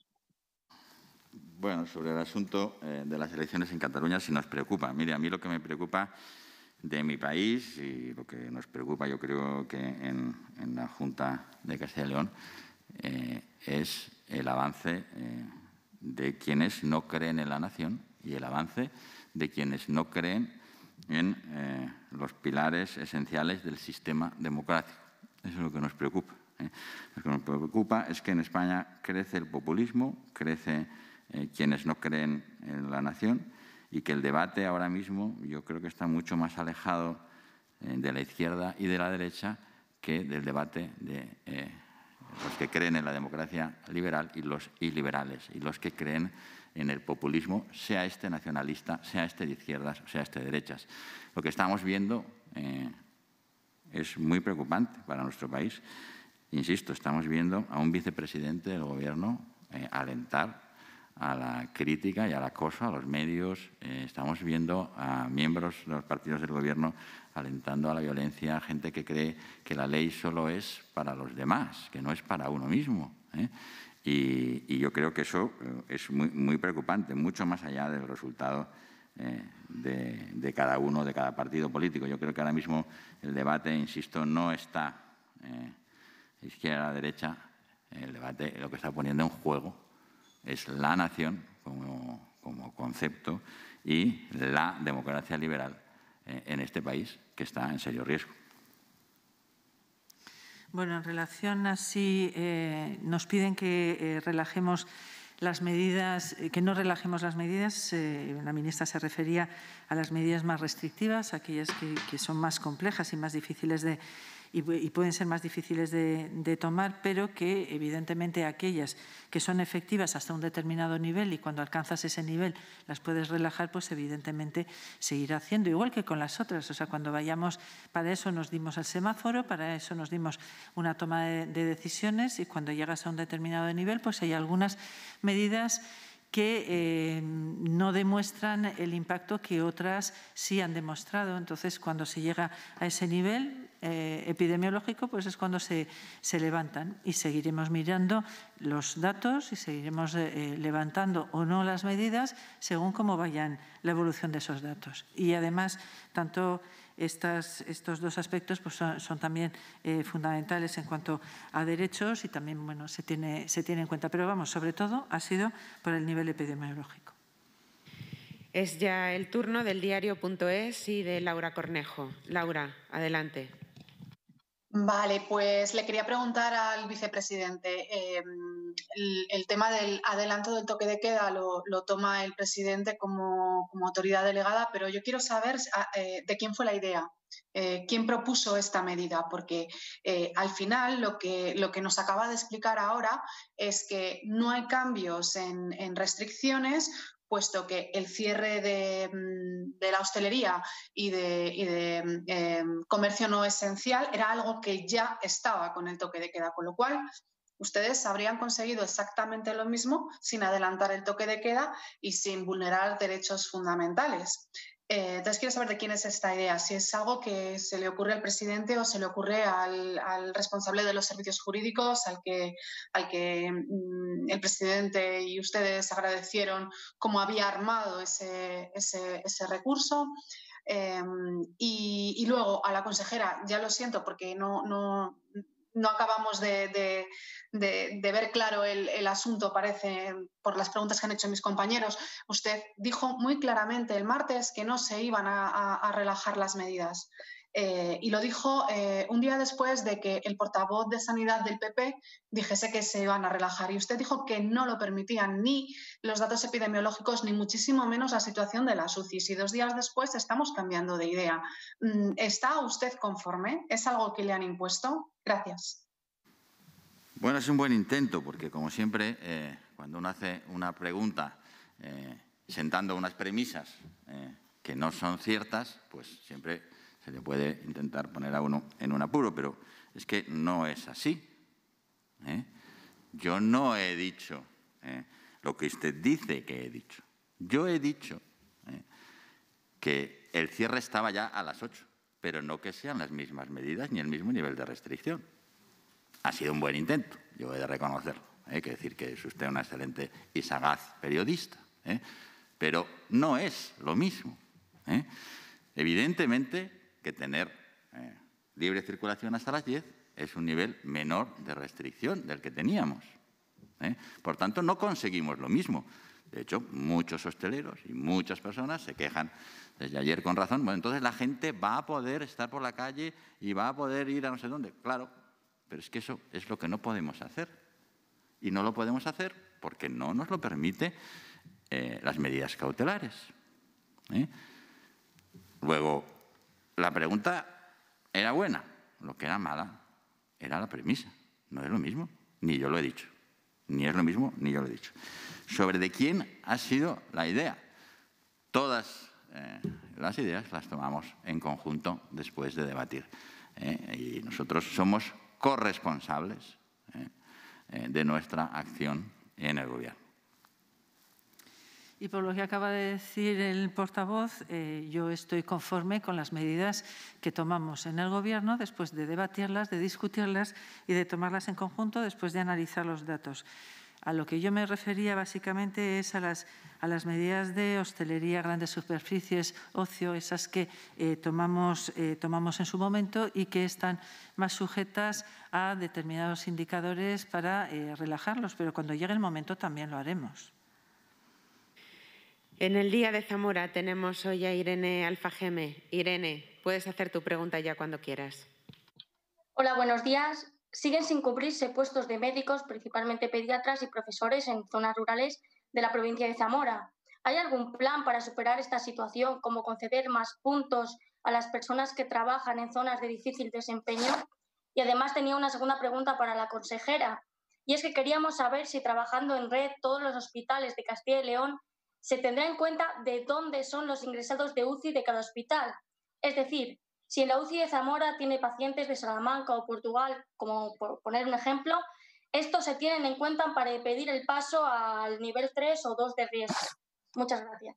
Bueno, sobre el asunto eh, de las elecciones en Cataluña, si nos preocupa. Mire, a mí lo que me preocupa de mi país y lo que nos preocupa, yo creo que en, la Junta de Castilla y León, eh, es el avance eh, de quienes no creen en la nación y el avance de quienes no creen en eh, los pilares esenciales del sistema democrático. Eso es lo que nos preocupa. Lo que nos preocupa es que en España crece el populismo, crece quienes no creen en la nación y que el debate ahora mismo yo creo que está mucho más alejado eh, de la izquierda y de la derecha que del debate de eh, los que creen en la democracia liberal y los iliberales y los que creen en el populismo, sea este nacionalista, sea este de izquierdas, sea este de derechas. Lo que estamos viendo eh, es muy preocupante para nuestro país. Insisto, estamos viendo a un vicepresidente del Gobierno alentar a la crítica y al acoso a los medios. Eh, estamos viendo a miembros de los partidos del gobierno alentando a la violencia, a gente que cree que la ley solo es para los demás, que no es para uno mismo. ¿eh? Y, yo creo que eso eh, es muy, muy preocupante, mucho más allá del resultado de, de, cada uno, de cada partido político. Yo creo que ahora mismo el debate, insisto, no está izquierda-derecha, a el debate lo que está poniendo en juego es la nación como, concepto y la democracia liberal eh, en este país, que está en serio riesgo. Bueno, en relación a si eh, nos piden que eh, relajemos las medidas, que no relajemos las medidas. la ministra se refería a las medidas más restrictivas, aquellas que son más complejas y más difíciles de, y, pueden ser más difíciles de, tomar, pero que evidentemente aquellas que son efectivas hasta un determinado nivel y cuando alcanzas ese nivel las puedes relajar, pues evidentemente seguir haciendo, igual que con las otras. O sea, cuando vayamos, para eso nos dimos el semáforo, para eso nos dimos una toma de, de decisiones y cuando llegas a un determinado nivel, pues hay algunas medidas que eh, no demuestran el impacto que otras sí han demostrado. Entonces, cuando se llega a ese nivel eh, epidemiológico, pues es cuando se, se, levantan y seguiremos mirando los datos y seguiremos eh, levantando o no las medidas según cómo vayan la evolución de esos datos. Y además, tanto estos dos aspectos pues, son, también eh, fundamentales en cuanto a derechos y también se, tiene, se tiene en cuenta. Pero vamos, sobre todo ha sido por el nivel epidemiológico. Es ya el turno del diario.es y de Laura Cornejo. Laura, adelante. Vale, pues le quería preguntar al vicepresidente. Em, el, tema del adelanto del toque de queda lo, toma el presidente como, autoridad delegada, pero yo quiero saber ah, eh, de quién fue la idea. Eh, quién propuso esta medida, porque eh, al final lo que, lo que nos acaba de explicar ahora es que no hay cambios en, en restricciones, puesto que el cierre de, mm, la hostelería y de, mm, em, comercio no esencial era algo que ya estaba con el toque de queda, con lo cual ustedes habrían conseguido exactamente lo mismo sin adelantar el toque de queda y sin vulnerar derechos fundamentales. Eh, entonces quiero saber de quién es esta idea, si es algo que se le ocurre al presidente o se le ocurre al, responsable de los servicios jurídicos, al que, al que mm, el presidente y ustedes agradecieron cómo había armado ese, ese, recurso. Eh, y, y, luego a la consejera, ya lo siento porque no, no, no acabamos de, ver claro el, asunto, parece, por las preguntas que han hecho mis compañeros. Usted dijo muy claramente el martes que no se iban a relajar las medidas. Eh, y lo dijo eh, un día después de que el portavoz de Sanidad del PP dijese que se iban a relajar. Y usted dijo que no lo permitían ni los datos epidemiológicos, ni muchísimo menos la situación de la UCIs. Y dos días después estamos cambiando de idea. Mm, ¿Está usted conforme? ¿Es algo que le han impuesto? Gracias. Bueno, es un buen intento, porque como siempre, eh, cuando uno hace una pregunta sentando unas premisas que no son ciertas, pues siempre se le puede intentar poner a uno en un apuro, pero es que no es así. ¿eh? Yo no he dicho ¿eh? lo que usted dice que he dicho. Yo he dicho ¿eh? que el cierre estaba ya a las ocho, pero no que sean las mismas medidas ni el mismo nivel de restricción. Ha sido un buen intento, yo he de reconocerlo. Hay que decir que es usted una excelente y sagaz periodista, pero no es lo mismo. Evidentemente, que tener eh, libre circulación hasta las 10 es un nivel menor de restricción del que teníamos. ¿eh? Por tanto, no conseguimos lo mismo. De hecho, muchos hosteleros y muchas personas se quejan desde ayer con razón. Bueno, entonces la gente va a poder estar por la calle y va a poder ir a no sé dónde. Claro, pero es que eso es lo que no podemos hacer. Y no lo podemos hacer porque no nos lo permite eh, las medidas cautelares. Luego, la pregunta era buena, lo que era mala era la premisa. No es lo mismo, ni yo lo he dicho. Ni es lo mismo, ni yo lo he dicho. Sobre de quién ha sido la idea. Todas eh, las ideas las tomamos en conjunto después de debatir. Eh, y nosotros somos corresponsables eh, de nuestra acción en el gobierno. Y por lo que acaba de decir el portavoz, eh, yo estoy conforme con las medidas que tomamos en el Gobierno después de debatirlas, de discutirlas y de tomarlas en conjunto después de analizar los datos. A lo que yo me refería básicamente es a las, a las medidas de hostelería, grandes superficies, ocio, esas que eh, tomamos, eh, tomamos en su momento y que están más sujetas a determinados indicadores para relajarlos, pero cuando llegue el momento también lo haremos. En el Día de Zamora tenemos hoy a Irene Alfajeme. Irene, puedes hacer tu pregunta ya cuando quieras. Hola, buenos días. Siguen sin cubrirse puestos de médicos, principalmente pediatras y profesores en zonas rurales de la provincia de Zamora. ¿Hay algún plan para superar esta situación, como conceder más puntos a las personas que trabajan en zonas de difícil desempeño? Y además tenía una segunda pregunta para la consejera, y es que queríamos saber si trabajando en red todos los hospitales de Castilla y León se tendrá en cuenta de dónde son los ingresados de UCI de cada hospital. Es decir, si en la UCI de Zamora tiene pacientes de Salamanca o Portugal, como por poner un ejemplo, estos se tienen en cuenta para pedir el paso al nivel 3 o 2 de riesgo. Muchas gracias.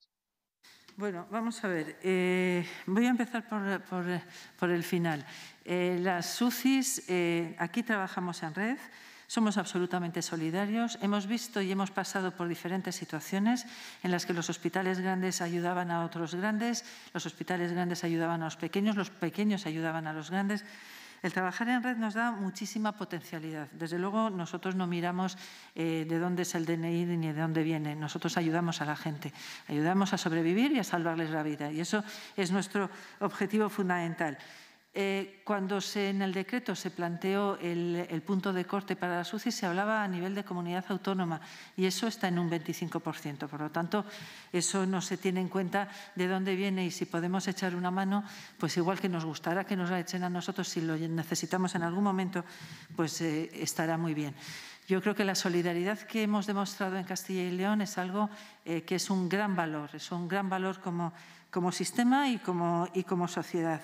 Bueno, vamos a ver. Eh, voy a empezar por, el final. Eh, las UCIs, eh, aquí trabajamos en red. Somos absolutamente solidarios. Hemos visto y hemos pasado por diferentes situaciones en las que los hospitales grandes ayudaban a otros grandes, los hospitales grandes ayudaban a los pequeños, los pequeños ayudaban a los grandes. El trabajar en red nos da muchísima potencialidad. Desde luego, nosotros no miramos eh, de dónde es el DNI ni de dónde viene. Nosotros ayudamos a la gente, ayudamos a sobrevivir y a salvarles la vida. Y eso es nuestro objetivo fundamental. Eh, cuando se, en el decreto se planteó el, punto de corte para la suci se hablaba a nivel de comunidad autónoma y eso está en un 25%. Por lo tanto, eso no se tiene en cuenta de dónde viene y si podemos echar una mano, pues igual que nos gustará que nos la echen a nosotros, si lo necesitamos en algún momento, pues eh, estará muy bien. Yo creo que la solidaridad que hemos demostrado en Castilla y León es algo eh, que es un gran valor, es un gran valor como, sistema y como sociedad.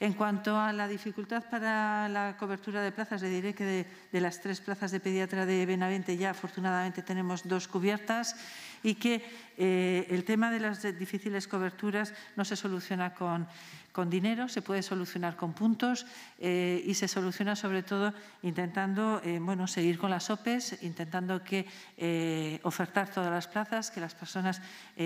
En cuanto a la dificultad para la cobertura de plazas, le diré que de, las tres plazas de pediatra de Benavente ya afortunadamente tenemos dos cubiertas y que eh, el tema de las difíciles coberturas no se soluciona con con dinero, se puede solucionar con puntos eh, y se soluciona sobre todo intentando eh, bueno, seguir con las OPEs, intentando que eh, ofertar todas las plazas, que las personas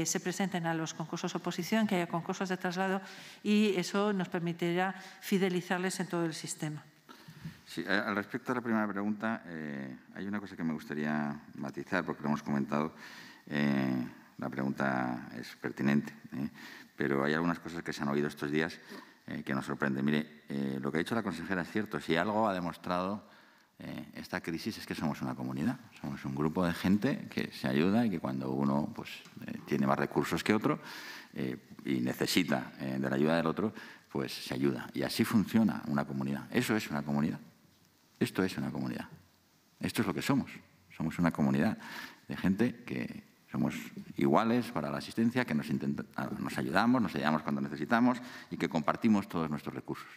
se presenten a los concursos oposición, que haya concursos de traslado y eso nos permitirá fidelizarles en todo el sistema. al respecto a la primera pregunta, hay una cosa que me gustaría matizar, porque lo hemos comentado. la pregunta es pertinente pero hay algunas cosas que se han oído estos días eh, que nos sorprenden. Mire, eh, lo que ha dicho la consejera es cierto. Si algo ha demostrado eh, esta crisis es que somos una comunidad, somos un grupo de gente que se ayuda y que cuando uno pues, tiene más recursos que otro y necesita de la ayuda del otro, pues se ayuda. Y así funciona una comunidad. Eso es una comunidad. Esto es una comunidad. Esto es lo que somos. Somos una comunidad de gente que, somos iguales para la asistencia, que nos, ayudamos, nos ayudamos cuando necesitamos y que compartimos todos nuestros recursos.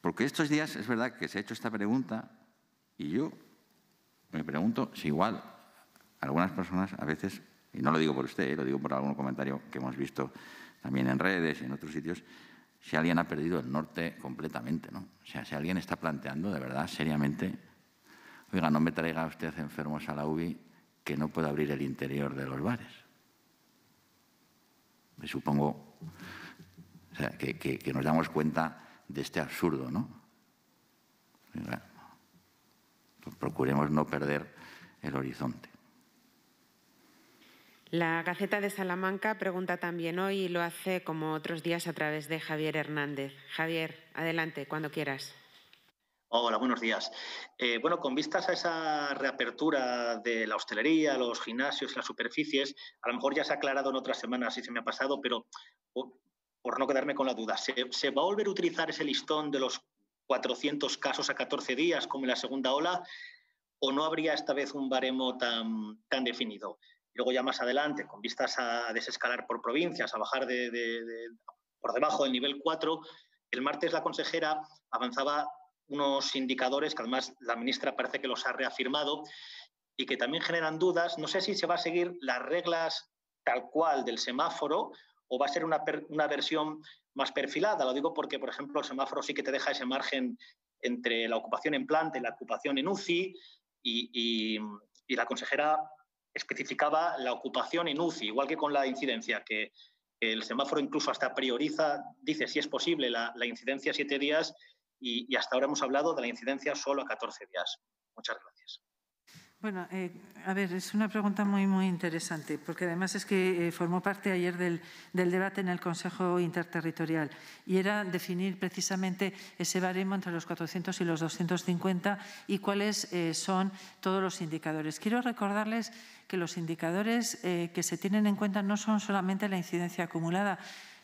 Porque estos días es verdad que se ha hecho esta pregunta y yo me pregunto si igual algunas personas a veces, y no lo digo por usted, eh, lo digo por algún comentario que hemos visto también en redes y en otros sitios, si alguien ha perdido el norte completamente, ¿no? O sea, si alguien está planteando de verdad, seriamente, oiga, no me traiga usted enfermos a la UBI que no pueda abrir el interior de los bares. Me supongo que, nos damos cuenta de este absurdo, ¿no? Pues procuremos no perder el horizonte. La Gaceta de Salamanca pregunta también hoy y lo hace como otros días a través de Javier Hernández. Javier, adelante, cuando quieras. Hola, buenos días. Eh, bueno, con vistas a esa reapertura de la hostelería, los gimnasios, las superficies, a lo mejor ya se ha aclarado en otras semanas si se me ha pasado, pero por, no quedarme con la duda, ¿se, va a volver a utilizar ese listón de los 400 casos a 14 días como en la segunda ola o no habría esta vez un baremo tan, tan definido? Luego ya más adelante, con vistas a desescalar por provincias, a bajar de, por debajo del nivel 4, el martes la consejera avanzaba unos indicadores que además la ministra parece que los ha reafirmado y que también generan dudas. No sé si se va a seguir las reglas tal cual del semáforo o va a ser una, versión más perfilada. Lo digo porque, por ejemplo, el semáforo sí que te deja ese margen entre la ocupación en planta y la ocupación en UCI y, la consejera especificaba la ocupación en UCI, igual que con la incidencia, que el semáforo incluso hasta prioriza, dice si es posible la, la incidencia siete días y, hasta ahora hemos hablado de la incidencia solo a 14 días. Muchas gracias. Bueno, eh, a ver, es una pregunta muy, muy interesante, porque además es que eh, formó parte ayer del, debate en el Consejo Interterritorial y era definir precisamente ese baremo entre los 400 y los 250 y cuáles eh, son todos los indicadores. Quiero recordarles que los indicadores que se tienen en cuenta no son solamente la incidencia acumulada,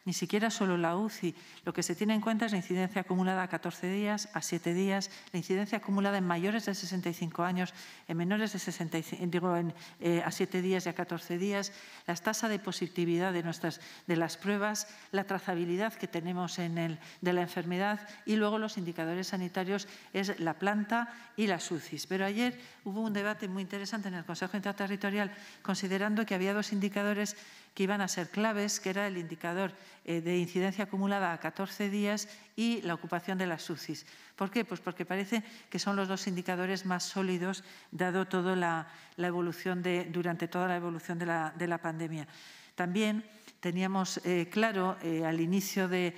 ni siquiera solo la UCI. Lo que se tiene en cuenta es la incidencia acumulada a 14 días, a 7 días, la incidencia acumulada en mayores de 65 años, en menores de 65, digo, eh, a 7 días y a 14 días, la tasa de positividad de, nuestras, de las pruebas, la trazabilidad que tenemos en el, de la enfermedad y luego los indicadores sanitarios es la planta y las UCIs. Pero ayer hubo un debate muy interesante en el Consejo Interterritorial considerando que había dos indicadores que iban a ser claves, que era el indicador eh, de incidencia acumulada a 14 días y la ocupación de las UCIs. ¿Por qué? Pues porque parece que son los dos indicadores más sólidos dado toda la, evolución de, durante toda la evolución de la, pandemia. También teníamos eh, claro eh, al inicio de,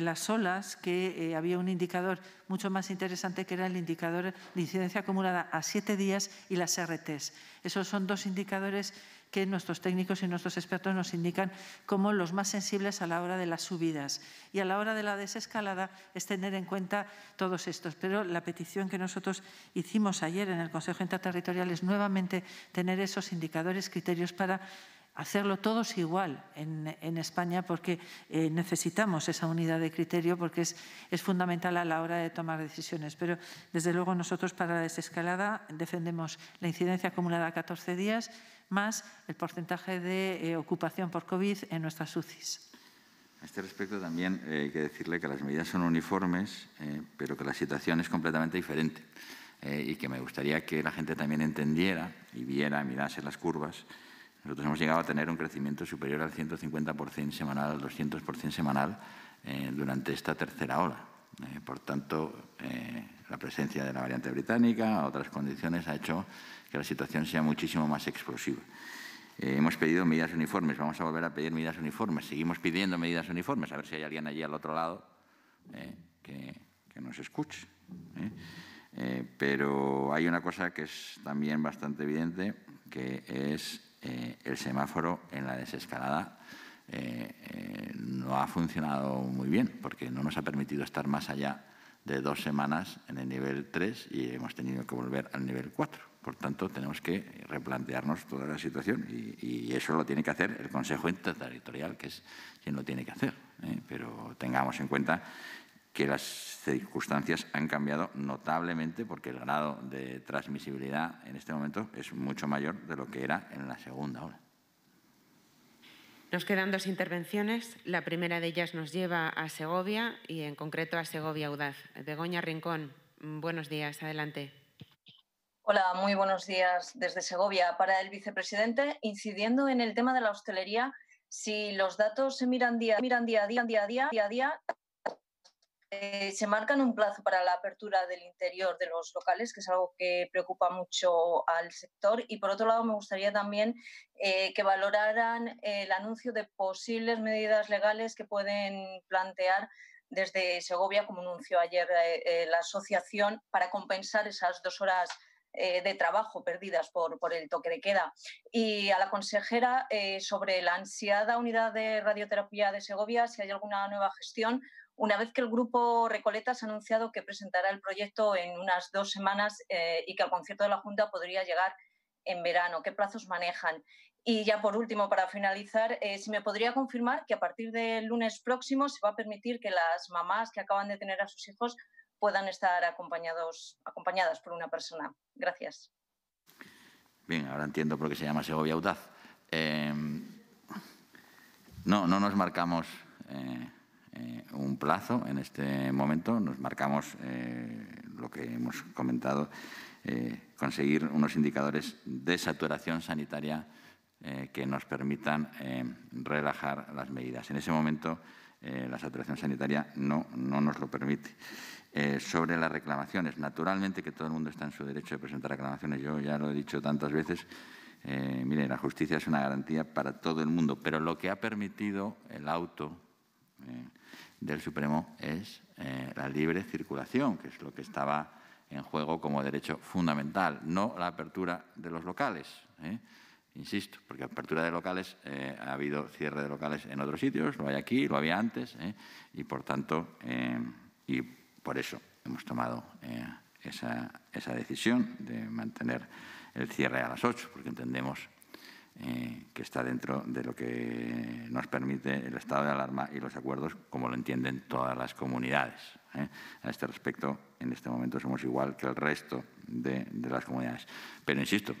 las olas que había un indicador mucho más interesante que era el indicador de incidencia acumulada a siete días y las RTs. Esos son dos indicadores que nuestros técnicos y nuestros expertos nos indican como los más sensibles a la hora de las subidas. Y a la hora de la desescalada es tener en cuenta todos estos. Pero la petición que nosotros hicimos ayer en el Consejo Interterritorial es nuevamente tener esos indicadores, criterios para hacerlo todos igual en, España porque eh, necesitamos esa unidad de criterio porque es, es, fundamental a la hora de tomar decisiones. Pero, desde luego, nosotros para la desescalada defendemos la incidencia acumulada a 14 días, más el porcentaje de eh, ocupación por COVID en nuestras UCIs. A este respecto también eh, hay que decirle que las medidas son uniformes, eh, pero que la situación es completamente diferente y que me gustaría que la gente también entendiera y viera, mirase las curvas. Nosotros hemos llegado a tener un crecimiento superior al 150% semanal, al 200% semanal durante esta tercera ola. por tanto, la presencia de la variante británica, otras condiciones, ha hecho que la situación sea muchísimo más explosiva. Eh, hemos pedido medidas uniformes, vamos a volver a pedir medidas uniformes, seguimos pidiendo medidas uniformes, a ver si hay alguien allí al otro lado eh, que, nos escuche. Eh. pero hay una cosa que es también bastante evidente, que es el semáforo en la desescalada. no ha funcionado muy bien porque no nos ha permitido estar más allá de dos semanas en el nivel 3 y hemos tenido que volver al nivel 4. Por tanto, tenemos que replantearnos toda la situación y, eso lo tiene que hacer el Consejo Interterritorial, que es quien lo tiene que hacer. ¿eh? Pero tengamos en cuenta que las circunstancias han cambiado notablemente porque el grado de transmisibilidad en este momento es mucho mayor de lo que era en la segunda ola. Nos quedan dos intervenciones. La primera de ellas nos lleva a Segovia y en concreto a Segovia Audaz. Begoña Rincón, buenos días, adelante. Hola, muy buenos días desde Segovia. Para el vicepresidente, incidiendo en el tema de la hostelería, si los datos se miran día, a día, a día, a día, eh, se marcan un plazo para la apertura del interior de los locales, que es algo que preocupa mucho al sector. Y por otro lado, me gustaría también eh, que valoraran el anuncio de posibles medidas legales que pueden plantear desde Segovia, como anunció ayer eh, la asociación, para compensar esas dos horas eh, de trabajo perdidas por, el toque de queda. Y a la consejera eh, sobre la ansiada unidad de radioterapia de Segovia, si hay alguna nueva gestión, una vez que el grupo Recoletas ha anunciado que presentará el proyecto en unas dos semanas eh, y que al concierto de la Junta podría llegar en verano, qué plazos manejan. Y ya por último, para finalizar, si me podría confirmar que a partir del lunes próximo se va a permitir que las mamás que acaban de tener a sus hijos puedan estar acompañados, acompañadas por una persona. Gracias. Bien, ahora entiendo por qué se llama Segovia Audaz. Em, no, no nos marcamos eh, eh, un plazo en este momento, nos marcamos eh, lo que hemos comentado, conseguir unos indicadores de saturación sanitaria que nos permitan relajar las medidas. En ese momento la saturación sanitaria no nos lo permite. Eh, sobre las reclamaciones. Naturalmente que todo el mundo está en su derecho de presentar reclamaciones. Yo ya lo he dicho tantas veces. Eh, mire, la justicia es una garantía para todo el mundo, pero lo que ha permitido el auto eh, del Supremo es eh, la libre circulación, que es lo que estaba en juego como derecho fundamental, no la apertura de los locales. Insisto, porque apertura de locales ha habido cierre de locales en otros sitios, lo hay aquí, lo había antes, y por tanto, y por eso hemos tomado eh, esa, decisión de mantener el cierre a las ocho, porque entendemos eh, que está dentro de lo que nos permite el estado de alarma y los acuerdos, como lo entienden todas las comunidades. Eh. A este respecto, en este momento somos igual que el resto de, las comunidades. Pero insisto,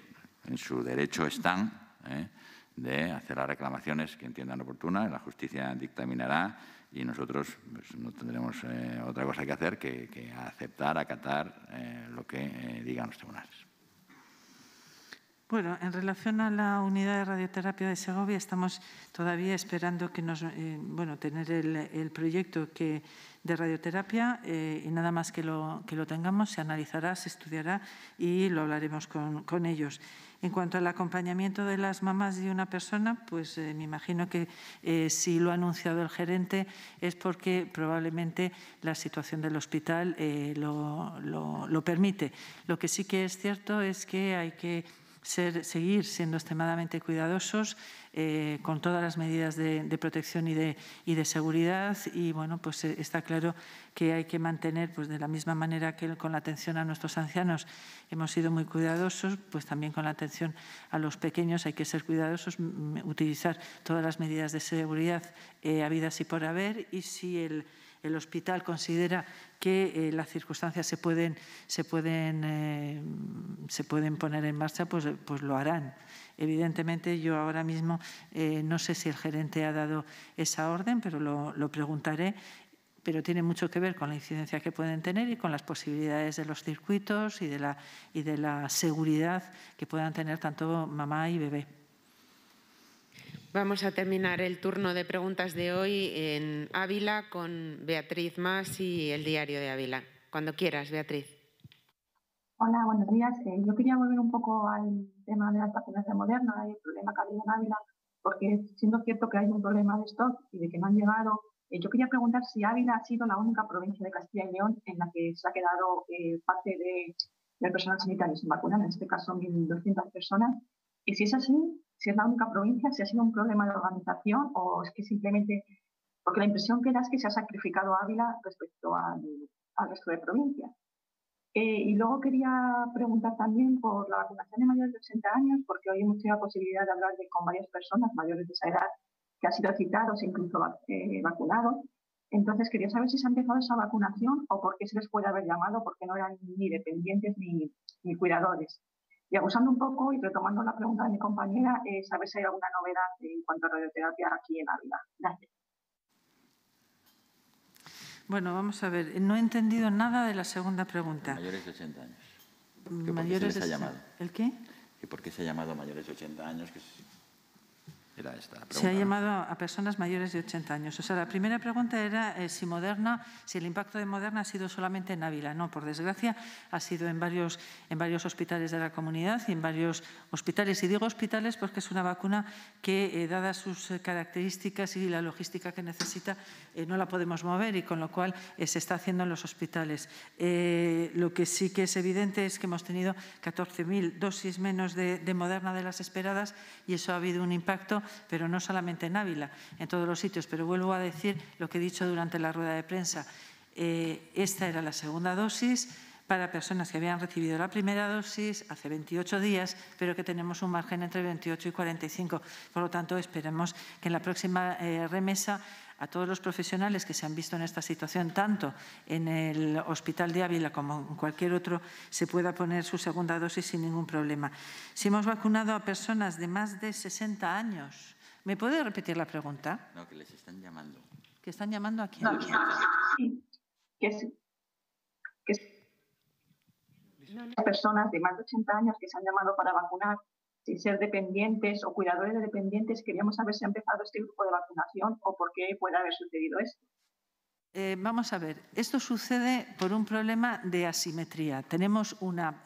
en su derecho están de hacer las reclamaciones que entiendan oportuna, la justicia dictaminará y nosotros pues, no tendremos eh, otra cosa que hacer que, que aceptar, acatar eh, lo que eh, digan los tribunales. Bueno, en relación a la unidad de radioterapia de Segovia, estamos todavía esperando que nos, eh, bueno, tener el, proyecto de radioterapia eh, y nada más que lo, que lo tengamos se analizará, se estudiará y lo hablaremos con, ellos. En cuanto al acompañamiento de las mamás de una persona, pues eh, me imagino que si lo ha anunciado el gerente es porque probablemente la situación del hospital lo permite. Lo que sí que es cierto es que hay que seguir siendo extremadamente cuidadosos eh, con todas las medidas de, protección y de, de, seguridad. Y bueno, pues eh, está claro que hay que mantener, pues de la misma manera que con la atención a nuestros ancianos hemos sido muy cuidadosos, pues también con la atención a los pequeños hay que ser cuidadosos, utilizar todas las medidas de seguridad eh, habidas y por haber. Y si el hospital considera que eh, las circunstancias eh, se pueden, poner en marcha, pues, pues, lo harán. Evidentemente, yo ahora mismo eh, no sé si el gerente ha dado esa orden, pero lo, preguntaré pero tiene mucho que ver con la incidencia que pueden tener y con las posibilidades de los circuitos y de la seguridad que puedan tener tanto mamá y bebé. Vamos a terminar el turno de preguntas de hoy en Ávila con Beatriz Más y el diario de Ávila. Cuando quieras, Beatriz. Hola, buenos días. Eh, yo quería volver un poco al tema de las vacunas de Moderna y el problema que ha habido en Ávila, porque siendo cierto que hay un problema de stock y de que no han llegado, eh, yo quería preguntar si Ávila ha sido la única provincia de Castilla y León en la que se ha quedado eh, parte de, del personal sanitario sin vacunar, en este caso 1.200 personas. Y si es así, es la única provincia, si ha sido un problema de organización o es que simplemente, porque la impresión que da es que se ha sacrificado Ávila respecto al, resto de provincias. Eh, y luego quería preguntar también por la vacunación de mayores de 60 años, porque hoy hemos tenido la posibilidad de hablar con varias personas mayores de esa edad que han sido citados e incluso eh, vacunados. Entonces quería saber si se ha empezado esa vacunación o por qué se les puede haber llamado, porque no eran ni dependientes ni, ni cuidadores. Y abusando un poco y retomando la pregunta de mi compañera, eh, saber si hay alguna novedad en cuanto a radioterapia aquí en Ávila. Gracias. Bueno, vamos a ver. No he entendido nada de la segunda pregunta. Mayores de 80 años. se ha llamado? ¿El qué? ¿Y por qué se ha llamado mayores de 80 años? Que se ha llamado a personas mayores de 80 años. O sea, la primera pregunta era eh, si Moderna, si el impacto de Moderna ha sido solamente en Ávila. No, por desgracia, ha sido en varios, en varios hospitales de la comunidad y en varios hospitales. Y digo hospitales porque es una vacuna que, eh, dadas sus eh, características y la logística que necesita, no la podemos mover y con lo cual se está haciendo en los hospitales. lo que sí que es evidente es que hemos tenido 14.000 dosis menos de Moderna de las esperadas y eso ha habido un impacto pero no solamente en Ávila, en todos los sitios. Pero vuelvo a decir lo que he dicho durante la rueda de prensa. Eh, esta era la segunda dosis para personas que habían recibido la primera dosis hace 28 días, pero que tenemos un margen entre 28 y 45. Por lo tanto, esperemos que en la próxima eh, remesa a todos los profesionales que se han visto en esta situación, tanto en el Hospital de Ávila como en cualquier otro, se pueda poner su segunda dosis sin ningún problema. Si hemos vacunado a personas de más de 60 años, ¿me puede repetir la pregunta? No, que les están llamando. ¿Que están llamando a quién? No, sí, que Personas de más de 80 años que se han llamado para vacunar sin ser dependientes o cuidadores de dependientes, queríamos saber si ha empezado este grupo de vacunación o por qué puede haber sucedido esto. Eh, vamos a ver, esto sucede por un problema de asimetría. Tenemos una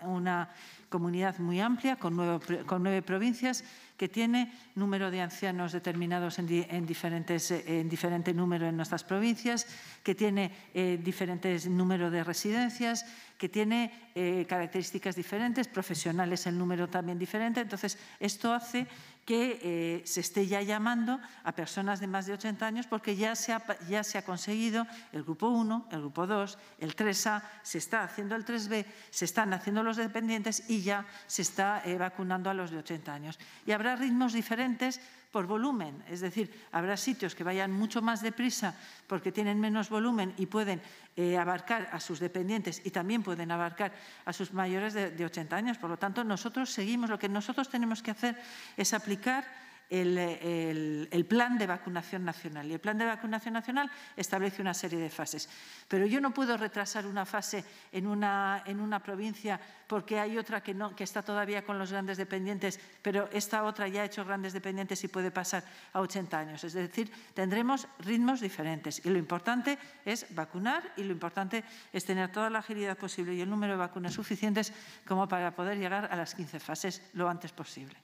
comunidad muy amplia, con nueve, provincias, que tiene número de ancianos determinados en, en diferentes, eh, en diferente número en nuestras provincias, que tiene eh, diferentes número de residencias, que tiene eh, características diferentes, profesionales en número también diferente. Entonces, esto hace que eh, se esté ya llamando a personas de más de 80 años porque ya se ha, ya se ha conseguido el grupo 1, el grupo 2, el 3A, se está haciendo el 3B, se están haciendo los dependientes y ya se está eh, vacunando a los de 80 años. Y habrá ritmos diferentes por volumen. Es decir, habrá sitios que vayan mucho más deprisa porque tienen menos volumen y pueden eh, abarcar a sus dependientes y también pueden abarcar a sus mayores de, de 80 años. Por lo tanto, nosotros seguimos. Lo que nosotros tenemos que hacer es aplicar el, plan de vacunación nacional. Y el plan de vacunación nacional establece una serie de fases. Pero yo no puedo retrasar una fase en una, provincia porque hay otra que, no, que está todavía con los grandes dependientes, pero esta otra ya ha hecho grandes dependientes y puede pasar a 80 años. Es decir, tendremos ritmos diferentes. Y lo importante es vacunar y lo importante es tener toda la agilidad posible y el número de vacunas suficientes como para poder llegar a las 15 fases lo antes posible.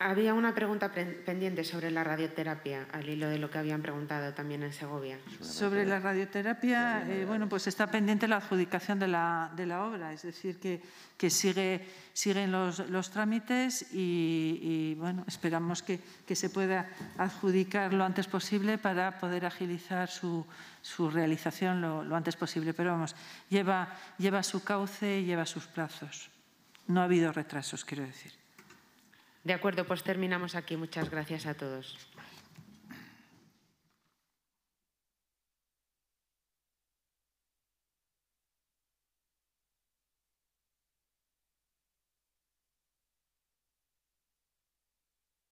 Había una pregunta pendiente sobre la radioterapia, al hilo de lo que habían preguntado también en Segovia. Sobre la radioterapia, eh, bueno, pues está pendiente la adjudicación de la, obra, es decir, que, siguen los, trámites y, bueno, esperamos que, se pueda adjudicar lo antes posible para poder agilizar su, realización lo, antes posible. Pero vamos, lleva, lleva su cauce y lleva sus plazos. No ha habido retrasos, quiero decir. De acuerdo, pues terminamos aquí. Muchas gracias a todos.